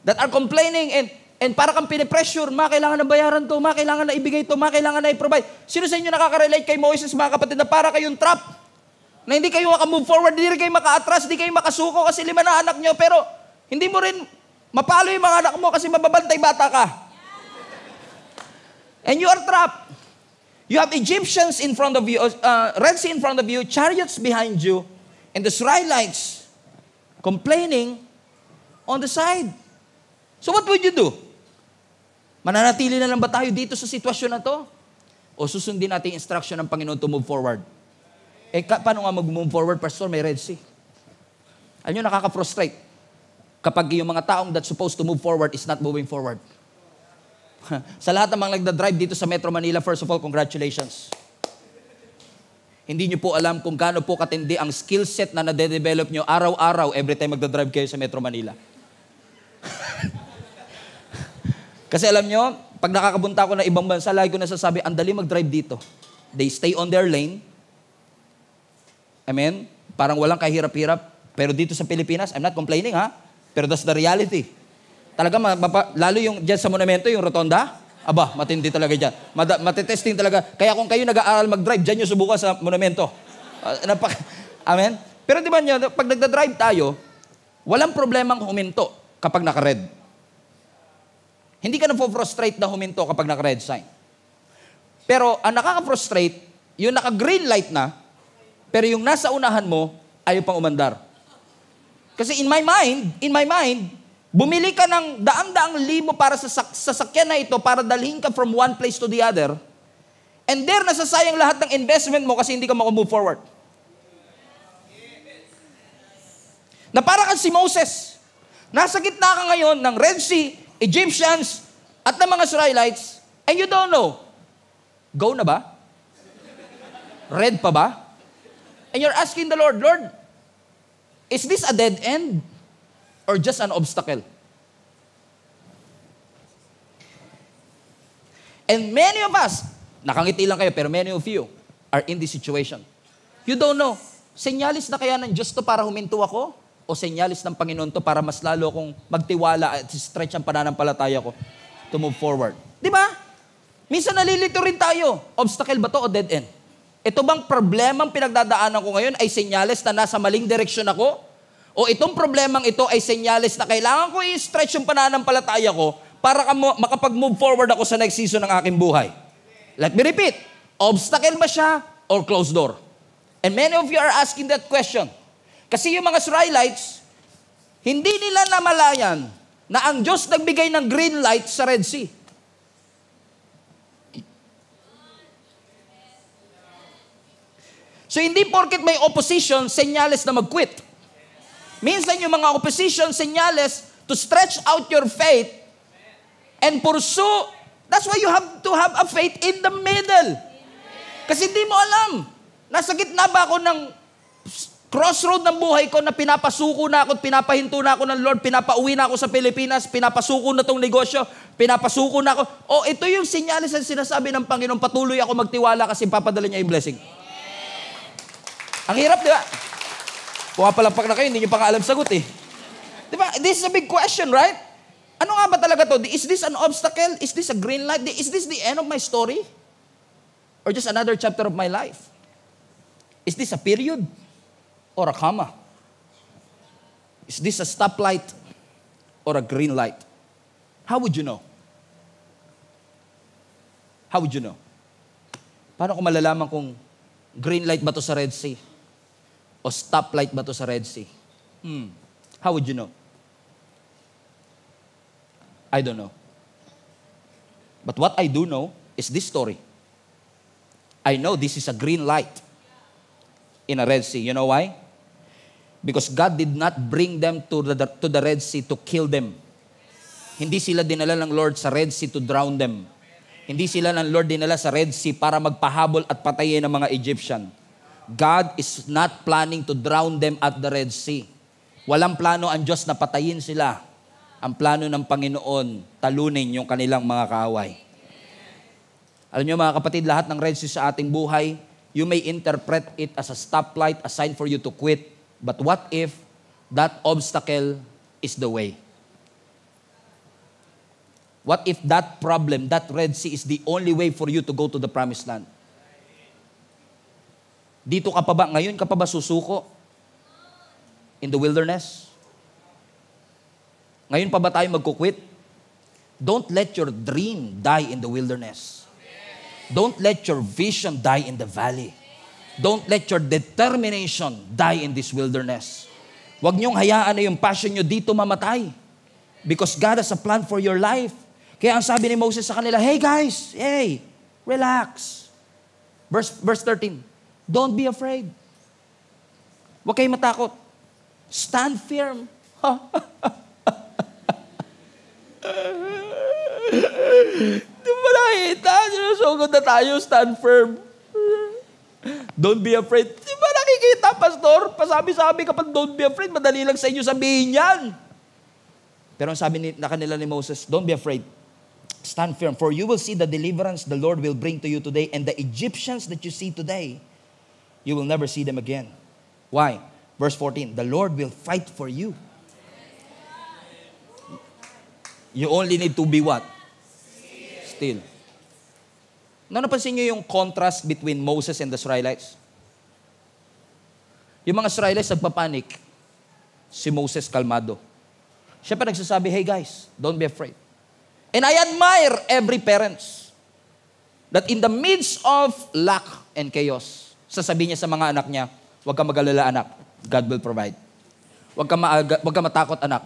that are complaining and And para kang pinipressure, ma, kailangan na bayaran to, ma, kailangan na ibigay to, ma, kailangan na i-provide. Sino sa inyo nakaka-relate kay Moses, mga kapatid, na para kayong trap? Na hindi kayo makamove forward, hindi kayo maka-atras, hindi kayo makasuko kasi lima na anak nyo, pero hindi mo rin mapalo yung mga anak mo kasi mababantay bata ka. And you are trapped. You have Egyptians in front of you, uh, Red Sea in front of you, chariots behind you, and the Israelites complaining on the side. So what would you do? Mananatili na lang ba tayo dito sa sitwasyon na to? O susundin natin yung instruction ng Panginoon to move forward? Eh, ka, paano nga mag-move forward, Pastor? May Red Sea. Alam nyo, nakaka-frustrate. Kapag yung mga taong that supposed to move forward is not moving forward. sa lahat ng mga nagda-drive dito sa Metro Manila, first of all, congratulations. Hindi nyo po alam kung gaano po katindi ang skill set na na develop nyo araw-araw every time magda-drive kayo sa Metro Manila. Kasi alam nyo, pag nakakabunta ko ng ibang bansa, lagi ko nasasabi, ang dali mag-drive dito. They stay on their lane. Amen? Parang walang kahirap-hirap. Pero dito sa Pilipinas, I'm not complaining ha, pero that's the reality. Talaga, mapa, lalo yung dyan sa monumento, yung rotonda, aba, matindi talaga dyan. Mad- matitesting talaga. Kaya kung kayo nag-aaral mag-drive, dyan nyo subukan sa monumento. Uh, napak- Amen? Pero di ba nyo, pag nagda-drive tayo, walang problemang huminto kapag naka-red. Hindi ka na-frustrate na huminto kapag naka-red sign. Pero ang nakaka-frustrate, yung naka-green light na, pero yung nasa unahan mo, ayaw pang umandar. Kasi in my mind, in my mind, bumili ka ng daang-daang libo para sa sasakyan na ito para dalhin ka from one place to the other, and there nasasayang lahat ng investment mo kasi hindi ka makamove forward. Na para kang si Moses. Nasa gitna ka ngayon ng Red Sea, Egyptians, at ng mga Israelites, and you don't know. Go na ba? Red pa ba? And you're asking the Lord, Lord, is this a dead end or just an obstacle? And many of us, nakangiti lang kayo, pero many of you are in this situation. You don't know. Senyalis na kaya ng Diyos to para huminto ako? o senyales ng Panginoon to para mas lalo akong magtiwala at stretch ang pananampalataya ko to move forward. Di ba? Minsan nalilito rin tayo. Obstacle ba to o dead end? Ito bang problemang pinagdadaanan ko ngayon ay senyales na nasa maling direksyon ako? O itong problemang ito ay senyales na kailangan ko i-stretch yung pananampalataya ko para makapag-move forward ako sa next season ng aking buhay. Let me repeat. Obstacle ba siya or closed door? And many of you are asking that question. Kasi yung mga Israelites, hindi nila namalayan na ang Diyos nagbigay ng green light sa Red Sea. So hindi porket may opposition, senyales na mag-quit. Minsan yung mga opposition, senyales to stretch out your faith and pursue. That's why you have to have a faith in the middle. Kasi hindi mo alam. Nasa gitna ba ako ng Crossroad ng buhay ko na pinapasuko na ako, pinapahinto na ako ng Lord, pinapauwi na ako sa Pilipinas, pinapasuko na tong negosyo, pinapasuko na ako. O oh, ito yung sinyalis na sinasabi ng Panginoon, patuloy ako magtiwala kasi papadala niya yung blessing. Ang hirap, di ba? Pumapalakpak na kayo, hindi niyo pa alam sagot eh. Di ba? This is a big question, right? Ano nga ba talaga to? Is this an obstacle? Is this a green light? Is this the end of my story? Or just another chapter of my life? Is this a period? or a comma? Is this a stoplight or a green light? How would you know? How would you know? Paano ko malalaman kung green light ba to sa Red Sea? O stoplight ba to sa Red Sea? Hmm. How would you know? I don't know. But what I do know is this story. I know this is a green light in a Red Sea. You know why? Because God did not bring them to the, to the Red Sea to kill them. Hindi sila dinala ng Lord sa Red Sea to drown them. Hindi sila ng Lord dinala sa Red Sea para magpahabol at patayin ang mga Egyptian. God is not planning to drown them at the Red Sea. Walang plano ang Diyos na patayin sila. Ang plano ng Panginoon, talunin yung kanilang mga kaaway. Alam niyo mga kapatid, lahat ng Red Sea sa ating buhay, you may interpret it as a stoplight, a sign for you to quit. But what if that obstacle is the way? What if that problem, that Red Sea is the only way for you to go to the promised land? Dito ka pa ba ngayon? Ka pa ba susuko? In the wilderness? Ngayon pa ba tayo magkukwit? Don't let your dream die in the wilderness. Don't let your vision die in the valley. Don't let your determination die in this wilderness. Huwag niyong hayaan na yung passion niyo dito mamatay. Because God has a plan for your life. Kaya ang sabi ni Moses sa kanila, Hey guys, hey, relax. Verse, verse 13, Don't be afraid. Huwag kayong matakot. Stand firm. Di ba nakita? Sinusugod na tayo, stand firm. Don't be afraid. Di ba nakikita, pastor? Pasabi-sabi kapag don't be afraid, madali lang sa inyo sabihin yan. Pero ang sabi ni, na kanila ni Moses, don't be afraid. Stand firm, for you will see the deliverance the Lord will bring to you today, and the Egyptians that you see today, you will never see them again. Why? Verse 14, the Lord will fight for you. You only need to be what? Still. No, napansin niyo yung contrast between Moses and the Israelites? Yung mga Israelites nagpapanik, si Moses kalmado. Siya pa nagsasabi, hey guys, don't be afraid. And I admire every parents that in the midst of lack and chaos, sasabi niya sa mga anak niya, huwag kang magalala anak, God will provide. Huwag kang, maaga, huwag kang matakot anak,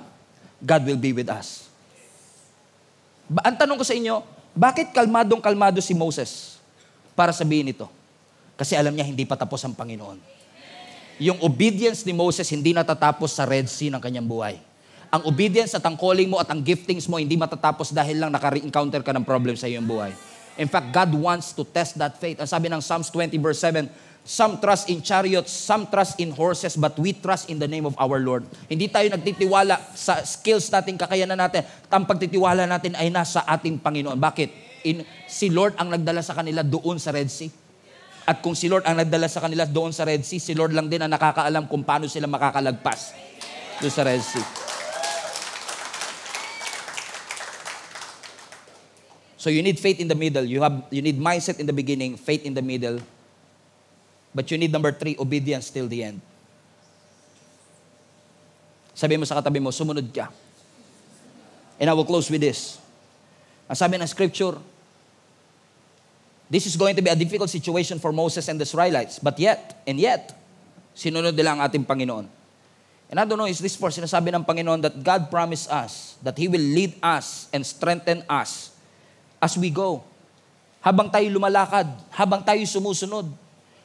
God will be with us. Ba, ang tanong ko sa inyo, bakit kalmadong kalmado si Moses para sabihin ito? Kasi alam niya hindi pa tapos ang Panginoon. Yung obedience ni Moses hindi natatapos sa Red Sea ng kanyang buhay. Ang obedience at ang calling mo at ang giftings mo hindi matatapos dahil lang naka-encounter ka ng problem sa iyong buhay. In fact, God wants to test that faith. Ang sabi ng Psalms 20 verse 7, Some trust in chariots, some trust in horses, but we trust in the name of our Lord. Hindi tayo nagtitiwala sa skills natin, kakayanan natin. Ang pagtitiwala natin ay nasa ating Panginoon. Bakit? In, si Lord ang nagdala sa kanila doon sa Red Sea. At kung si Lord ang nagdala sa kanila doon sa Red Sea, si Lord lang din ang nakakaalam kung paano sila makakalagpas doon sa Red Sea. So you need faith in the middle. You have you need mindset in the beginning, faith in the middle, But you need number three, obedience till the end. Sabi mo sa katabi mo, sumunod ka. And I will close with this. Ang sabi ng scripture, this is going to be a difficult situation for Moses and the Israelites. But yet, and yet, sinunod nila ang ating Panginoon. And I don't know, is this for sinasabi ng Panginoon that God promised us that He will lead us and strengthen us as we go. Habang tayo lumalakad, habang tayo sumusunod,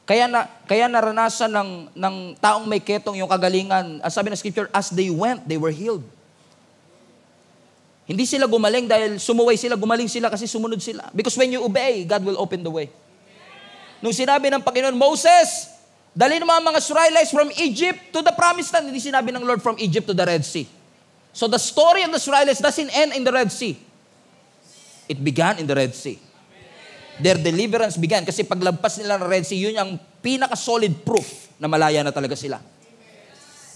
kaya na kaya naranasan ng ng taong may ketong yung kagalingan. As sabi ng scripture, as they went, they were healed. Hindi sila gumaling dahil sumuway sila, gumaling sila kasi sumunod sila. Because when you obey, God will open the way. Nung sinabi ng Panginoon, Moses, dali mo ang mga Israelites from Egypt to the promised land. Hindi sinabi ng Lord from Egypt to the Red Sea. So the story of the Israelites doesn't end in the Red Sea. It began in the Red Sea. Their deliverance began. Kasi paglagpas nila ng Red Sea, yun ang pinaka-solid proof na malaya na talaga sila.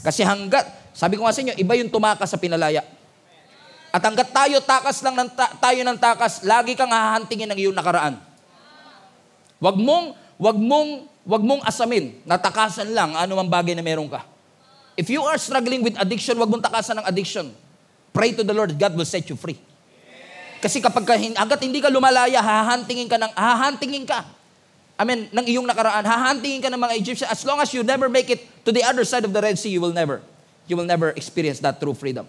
Kasi hanggat, sabi ko nga sa inyo, iba yung tumakas sa pinalaya. At hanggat tayo takas lang ng ta- tayo ng takas, lagi kang hahantingin ng iyong nakaraan. Wag mong wag mong wag mong asamin, natakasan lang anumang bagay na meron ka. If you are struggling with addiction, wag mong takasan ng addiction. Pray to the Lord God will set you free. Kasi kapag ka, agad hindi ka lumalaya, hahantingin ka ng, hahantingin ka. I mean, ng iyong nakaraan, hahantingin ka ng mga Egyptian. As long as you never make it to the other side of the Red Sea, you will never, you will never experience that true freedom.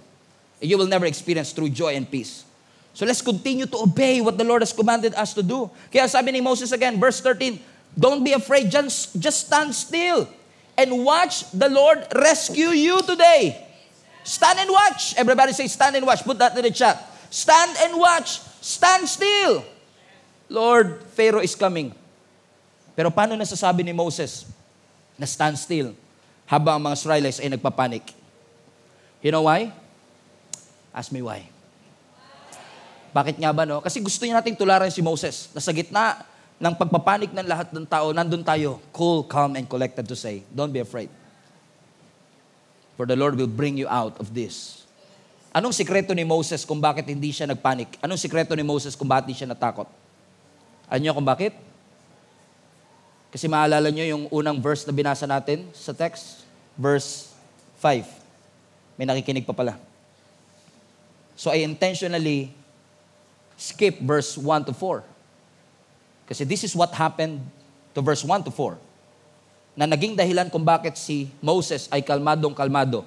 You will never experience true joy and peace. So let's continue to obey what the Lord has commanded us to do. Kaya sabi ni Moses again, verse 13, Don't be afraid, just, just stand still and watch the Lord rescue you today. Stand and watch. Everybody say, stand and watch. Put that in the chat. Stand and watch. Stand still. Lord, Pharaoh is coming. Pero paano nasasabi ni Moses na stand still habang ang mga Israelites ay nagpapanik? You know why? Ask me why. Bakit nga ba no? Kasi gusto niya nating tularan si Moses na sa gitna ng pagpapanik ng lahat ng tao, nandun tayo, cool, calm, and collected to say, don't be afraid. For the Lord will bring you out of this Anong sikreto ni Moses kung bakit hindi siya nagpanik? Anong sikreto ni Moses kung bakit hindi siya natakot? Ano niyo kung bakit? Kasi maalala niyo yung unang verse na binasa natin sa text? Verse 5. May nakikinig pa pala. So I intentionally skip verse 1 to 4. Kasi this is what happened to verse 1 to 4 na naging dahilan kung bakit si Moses ay kalmadong kalmado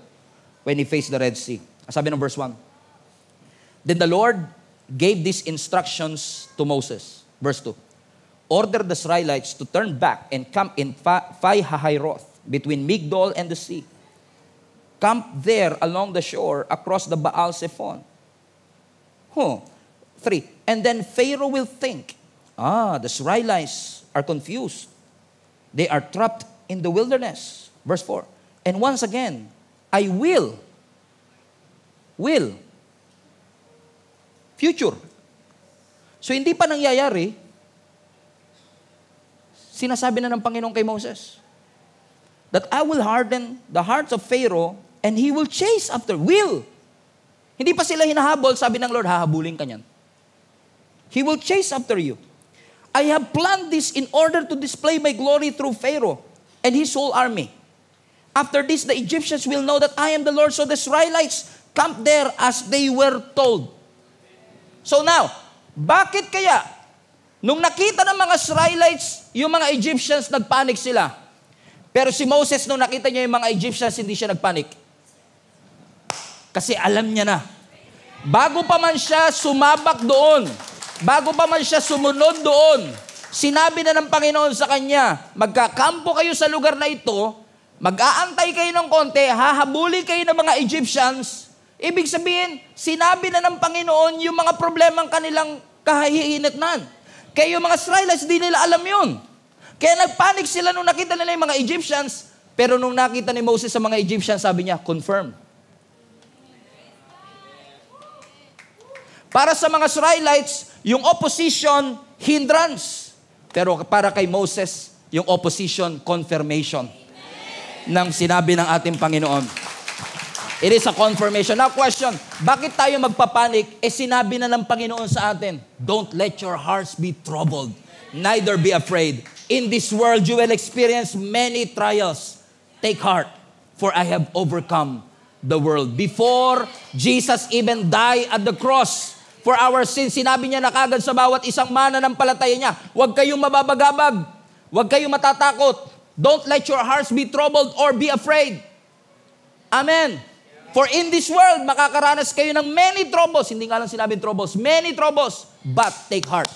when he faced the Red Sea. Sabi ng verse 1. Then the Lord gave these instructions to Moses. Verse 2. Order the Israelites to turn back and camp in Phai Hahiroth between Migdol and the sea. Camp there along the shore across the Baal Sephon. Huh. 3. And then Pharaoh will think, ah, the Israelites are confused. They are trapped in the wilderness. Verse 4. And once again, I will Will. Future. So hindi pa nangyayari, sinasabi na ng Panginoon kay Moses, that I will harden the hearts of Pharaoh and he will chase after, will. Hindi pa sila hinahabol, sabi ng Lord, hahabulin ka niyan. He will chase after you. I have planned this in order to display my glory through Pharaoh and his whole army. After this, the Egyptians will know that I am the Lord. So the Israelites Camp there as they were told. So now, bakit kaya nung nakita ng mga Israelites, yung mga Egyptians, nagpanik sila. Pero si Moses, nung nakita niya yung mga Egyptians, hindi siya nagpanik. Kasi alam niya na. Bago pa man siya sumabak doon, bago pa man siya sumunod doon, sinabi na ng Panginoon sa kanya, magkakampo kayo sa lugar na ito, mag-aantay kayo ng konti, hahabuli kayo ng mga Egyptians, Ibig sabihin, sinabi na ng Panginoon yung mga problemang kanilang kahihinatnan. Kaya yung mga Israelites, di nila alam yun. Kaya nagpanik sila nung nakita nila yung mga Egyptians, pero nung nakita ni Moses sa mga Egyptians, sabi niya, confirm. Para sa mga Israelites, yung opposition, hindrance. Pero para kay Moses, yung opposition, confirmation Amen. ng sinabi ng ating Panginoon. It is a confirmation. Now question, bakit tayo magpapanik? Eh sinabi na ng Panginoon sa atin, don't let your hearts be troubled, neither be afraid. In this world you will experience many trials. Take heart, for I have overcome the world. Before Jesus even died at the cross, for our sins. Sinabi niya na kagad sa bawat isang mana ng palataya niya, huwag kayong mababagabag, huwag kayong matatakot. Don't let your hearts be troubled or be afraid. Amen. For in this world, makakaranas kayo ng many troubles. Hindi nga lang sinabi troubles. Many troubles. But take heart.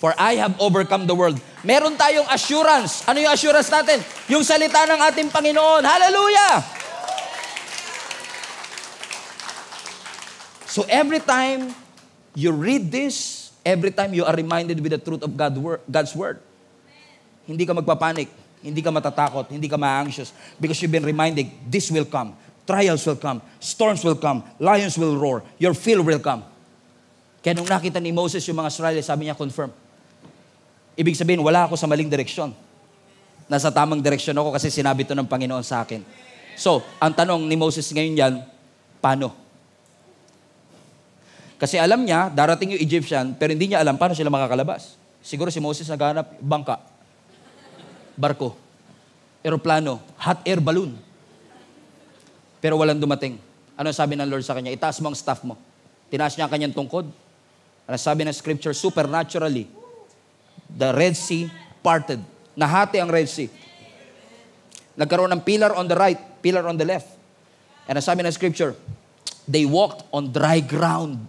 For I have overcome the world. Meron tayong assurance. Ano yung assurance natin? Yung salita ng ating Panginoon. Hallelujah! So every time you read this, every time you are reminded with the truth of God, God's Word, hindi ka magpapanik, hindi ka matatakot, hindi ka ma-anxious because you've been reminded, this will come, Trials will come. Storms will come. Lions will roar. Your fear will come. Kaya nung nakita ni Moses yung mga Israel, sabi niya, confirm. Ibig sabihin, wala ako sa maling direksyon. Nasa tamang direksyon ako kasi sinabi ito ng Panginoon sa akin. So, ang tanong ni Moses ngayon yan, paano? Kasi alam niya, darating yung Egyptian, pero hindi niya alam paano sila makakalabas. Siguro si Moses naghanap bangka, barko, eroplano, hot air balloon pero walang dumating. Ano sabi ng Lord sa kanya? Itaas mo ang staff mo. Tinaas niya ang kanyang tungkod. Ano sabi ng scripture? Supernaturally, the Red Sea parted. Nahati ang Red Sea. Nagkaroon ng pillar on the right, pillar on the left. And ang sabi ng scripture, they walked on dry ground.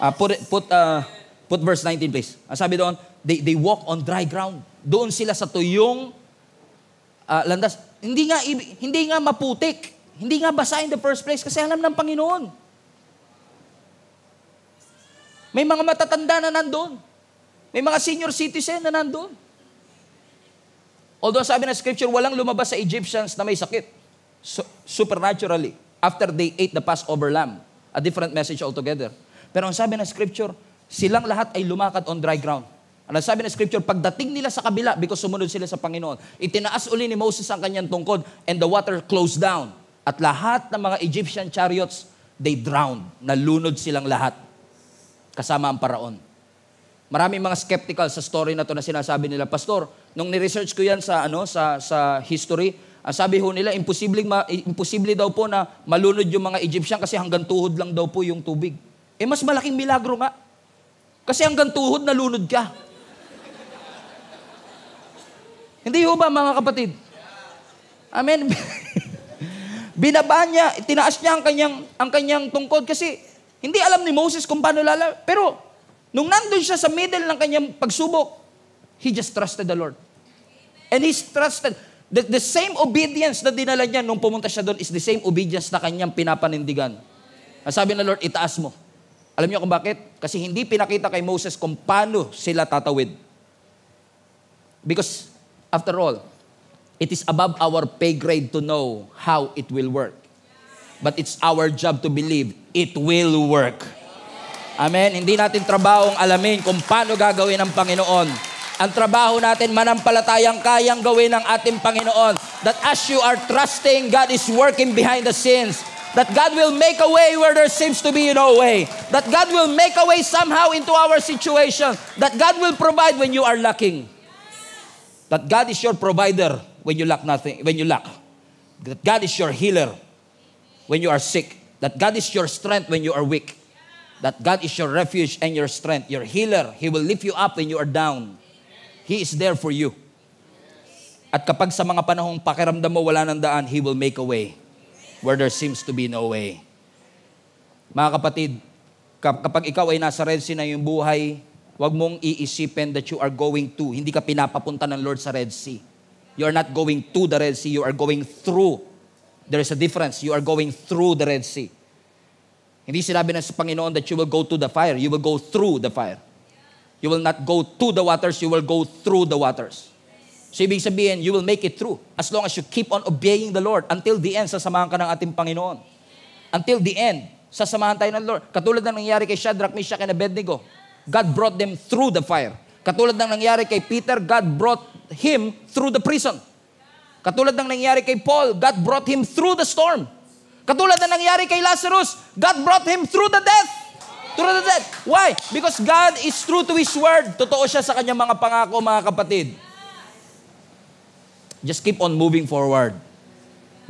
Uh, put, put, uh, put verse 19 please. Ang sabi doon, they, they walk on dry ground. Doon sila sa tuyong uh, landas. Hindi nga, hindi nga maputik. Hindi nga basa in the first place kasi alam ng Panginoon. May mga matatanda na nandun. May mga senior citizen na nandun. Although sabi ng scripture, walang lumabas sa Egyptians na may sakit. So, supernaturally. After they ate the Passover lamb. A different message altogether. Pero ang sabi ng scripture, silang lahat ay lumakad on dry ground. Ang sabi ng scripture, pagdating nila sa kabila, because sumunod sila sa Panginoon, itinaas uli ni Moses ang kanyang tungkod, and the water closed down. At lahat ng mga Egyptian chariots, they drowned. Nalunod silang lahat. Kasama ang paraon. Maraming mga skeptical sa story na to na sinasabi nila, Pastor, nung ni-research ko yan sa, ano, sa, sa history, ang sabi ho nila, imposible, ma, imposible daw po na malunod yung mga Egyptian kasi hanggang tuhod lang daw po yung tubig. Eh mas malaking milagro nga. Kasi hanggang tuhod nalunod ka. Hindi ho ba mga kapatid? Amen? Binaba niya, tinaas niya ang kanyang, ang kanyang tungkod kasi hindi alam ni Moses kung paano lala. Pero nung nandun siya sa middle ng kanyang pagsubok, he just trusted the Lord. And he's trusted. The, the same obedience na dinala niya nung pumunta siya doon is the same obedience na kanyang pinapanindigan. Sabi ng Lord, itaas mo. Alam niyo kung bakit? Kasi hindi pinakita kay Moses kung paano sila tatawid. Because after all, It is above our pay grade to know how it will work. But it's our job to believe it will work. Amen. Hindi natin trabahong alamin kung paano gagawin ng Panginoon. Ang trabaho natin, manampalatayang kayang gawin ng ating Panginoon. That as you are trusting, God is working behind the scenes. That God will make a way where there seems to be no way. That God will make a way somehow into our situation. That God will provide when you are lacking. That God is your provider when you lack nothing, when you lack. That God is your healer when you are sick. That God is your strength when you are weak. That God is your refuge and your strength, your healer. He will lift you up when you are down. He is there for you. At kapag sa mga panahong pakiramdam mo wala nang daan, He will make a way where there seems to be no way. Mga kapatid, kapag ikaw ay nasa Red Sea na yung buhay, Huwag mong iisipin that you are going to. Hindi ka pinapapunta ng Lord sa Red Sea. You are not going to the Red Sea, you are going through. There is a difference. You are going through the Red Sea. Hindi sinabi sa Panginoon that you will go to the fire. You will go through the fire. You will not go to the waters, you will go through the waters. So ibig sabihin, you will make it through as long as you keep on obeying the Lord until the end, sasamahan ka ng ating Panginoon. Until the end, sasamahan tayo ng Lord. Katulad ng nangyari kay Shadrach, Meshach, and Abednego. God brought them through the fire. Katulad ng nangyari kay Peter, God brought him through the prison. Katulad ng nangyari kay Paul, God brought him through the storm. Katulad ng nangyari kay Lazarus, God brought him through the death. Through the death. Why? Because God is true to His word. Totoo siya sa kanyang mga pangako, mga kapatid. Just keep on moving forward.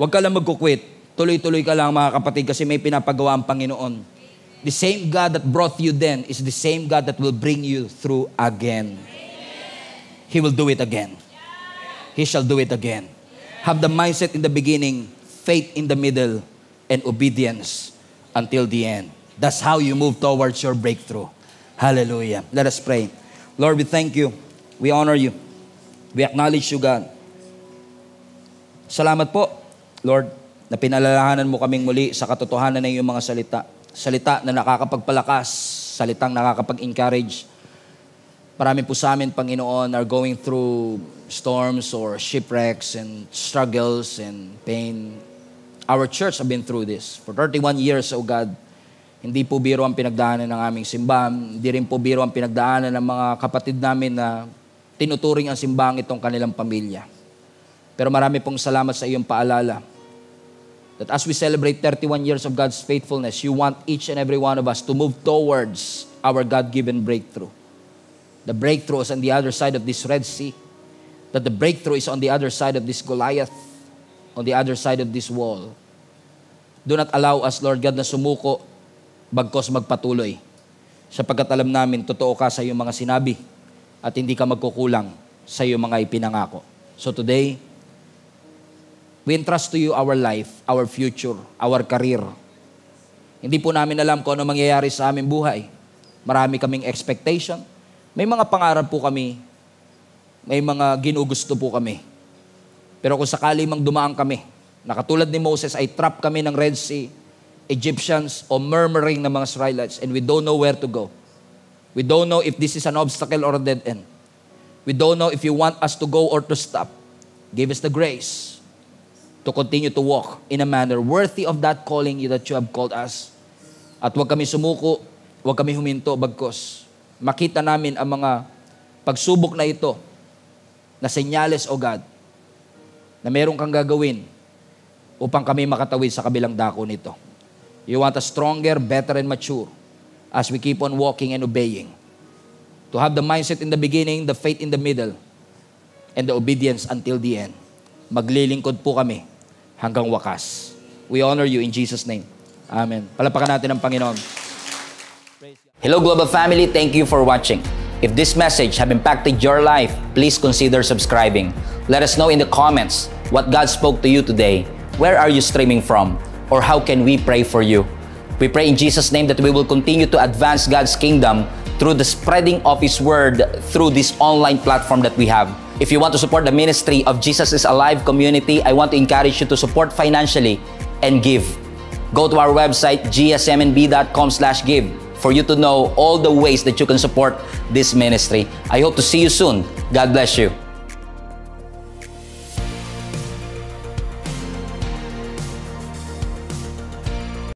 Huwag ka lang magkukwit. Tuloy-tuloy ka lang mga kapatid kasi may pinapagawa ang Panginoon. The same God that brought you then is the same God that will bring you through again. He will do it again. He shall do it again. Have the mindset in the beginning, faith in the middle, and obedience until the end. That's how you move towards your breakthrough. Hallelujah. Let us pray. Lord, we thank you. We honor you. We acknowledge you, God. Salamat po, Lord, na pinalalahanan mo kaming muli sa katotohanan ng iyong mga salita. Salita na nakakapagpalakas, salitang nakakapag-encourage, Marami po sa amin, Panginoon, are going through storms or shipwrecks and struggles and pain. Our church have been through this. For 31 years, O oh God, hindi po biro ang pinagdaanan ng aming simbahan. Hindi rin po biro ang pinagdaanan ng mga kapatid namin na tinuturing ang simbahan itong kanilang pamilya. Pero marami pong salamat sa iyong paalala that as we celebrate 31 years of God's faithfulness, you want each and every one of us to move towards our God-given breakthrough. The breakthrough is on the other side of this Red Sea. That the breakthrough is on the other side of this Goliath, on the other side of this wall. Do not allow us, Lord God, na sumuko bagkos magpatuloy. Sapagkat alam namin, totoo ka sa iyong mga sinabi at hindi ka magkukulang sa iyong mga ipinangako. So today, we entrust to you our life, our future, our career. Hindi po namin alam kung ano mangyayari sa aming buhay. Marami kaming expectation, may mga pangarap po kami. May mga ginugusto po kami. Pero kung sakali mang dumaan kami, nakatulad ni Moses, ay trap kami ng Red Sea, Egyptians, o murmuring ng mga Israelites, and we don't know where to go. We don't know if this is an obstacle or a dead end. We don't know if you want us to go or to stop. Give us the grace to continue to walk in a manner worthy of that calling you that you have called us. At huwag kami sumuko, huwag kami huminto, bagkos makita namin ang mga pagsubok na ito na senyales, O God, na meron kang gagawin upang kami makatawid sa kabilang dako nito. You want us stronger, better, and mature as we keep on walking and obeying. To have the mindset in the beginning, the faith in the middle, and the obedience until the end. Maglilingkod po kami hanggang wakas. We honor you in Jesus' name. Amen. Palapakan natin ang Panginoon. Hello Global Family, thank you for watching. If this message have impacted your life, please consider subscribing. Let us know in the comments what God spoke to you today. Where are you streaming from? Or how can we pray for you? We pray in Jesus' name that we will continue to advance God's kingdom through the spreading of His word through this online platform that we have. If you want to support the ministry of Jesus is Alive community, I want to encourage you to support financially and give. Go to our website, gsmnb.com slash give for you to know all the ways that you can support this ministry. I hope to see you soon. God bless you.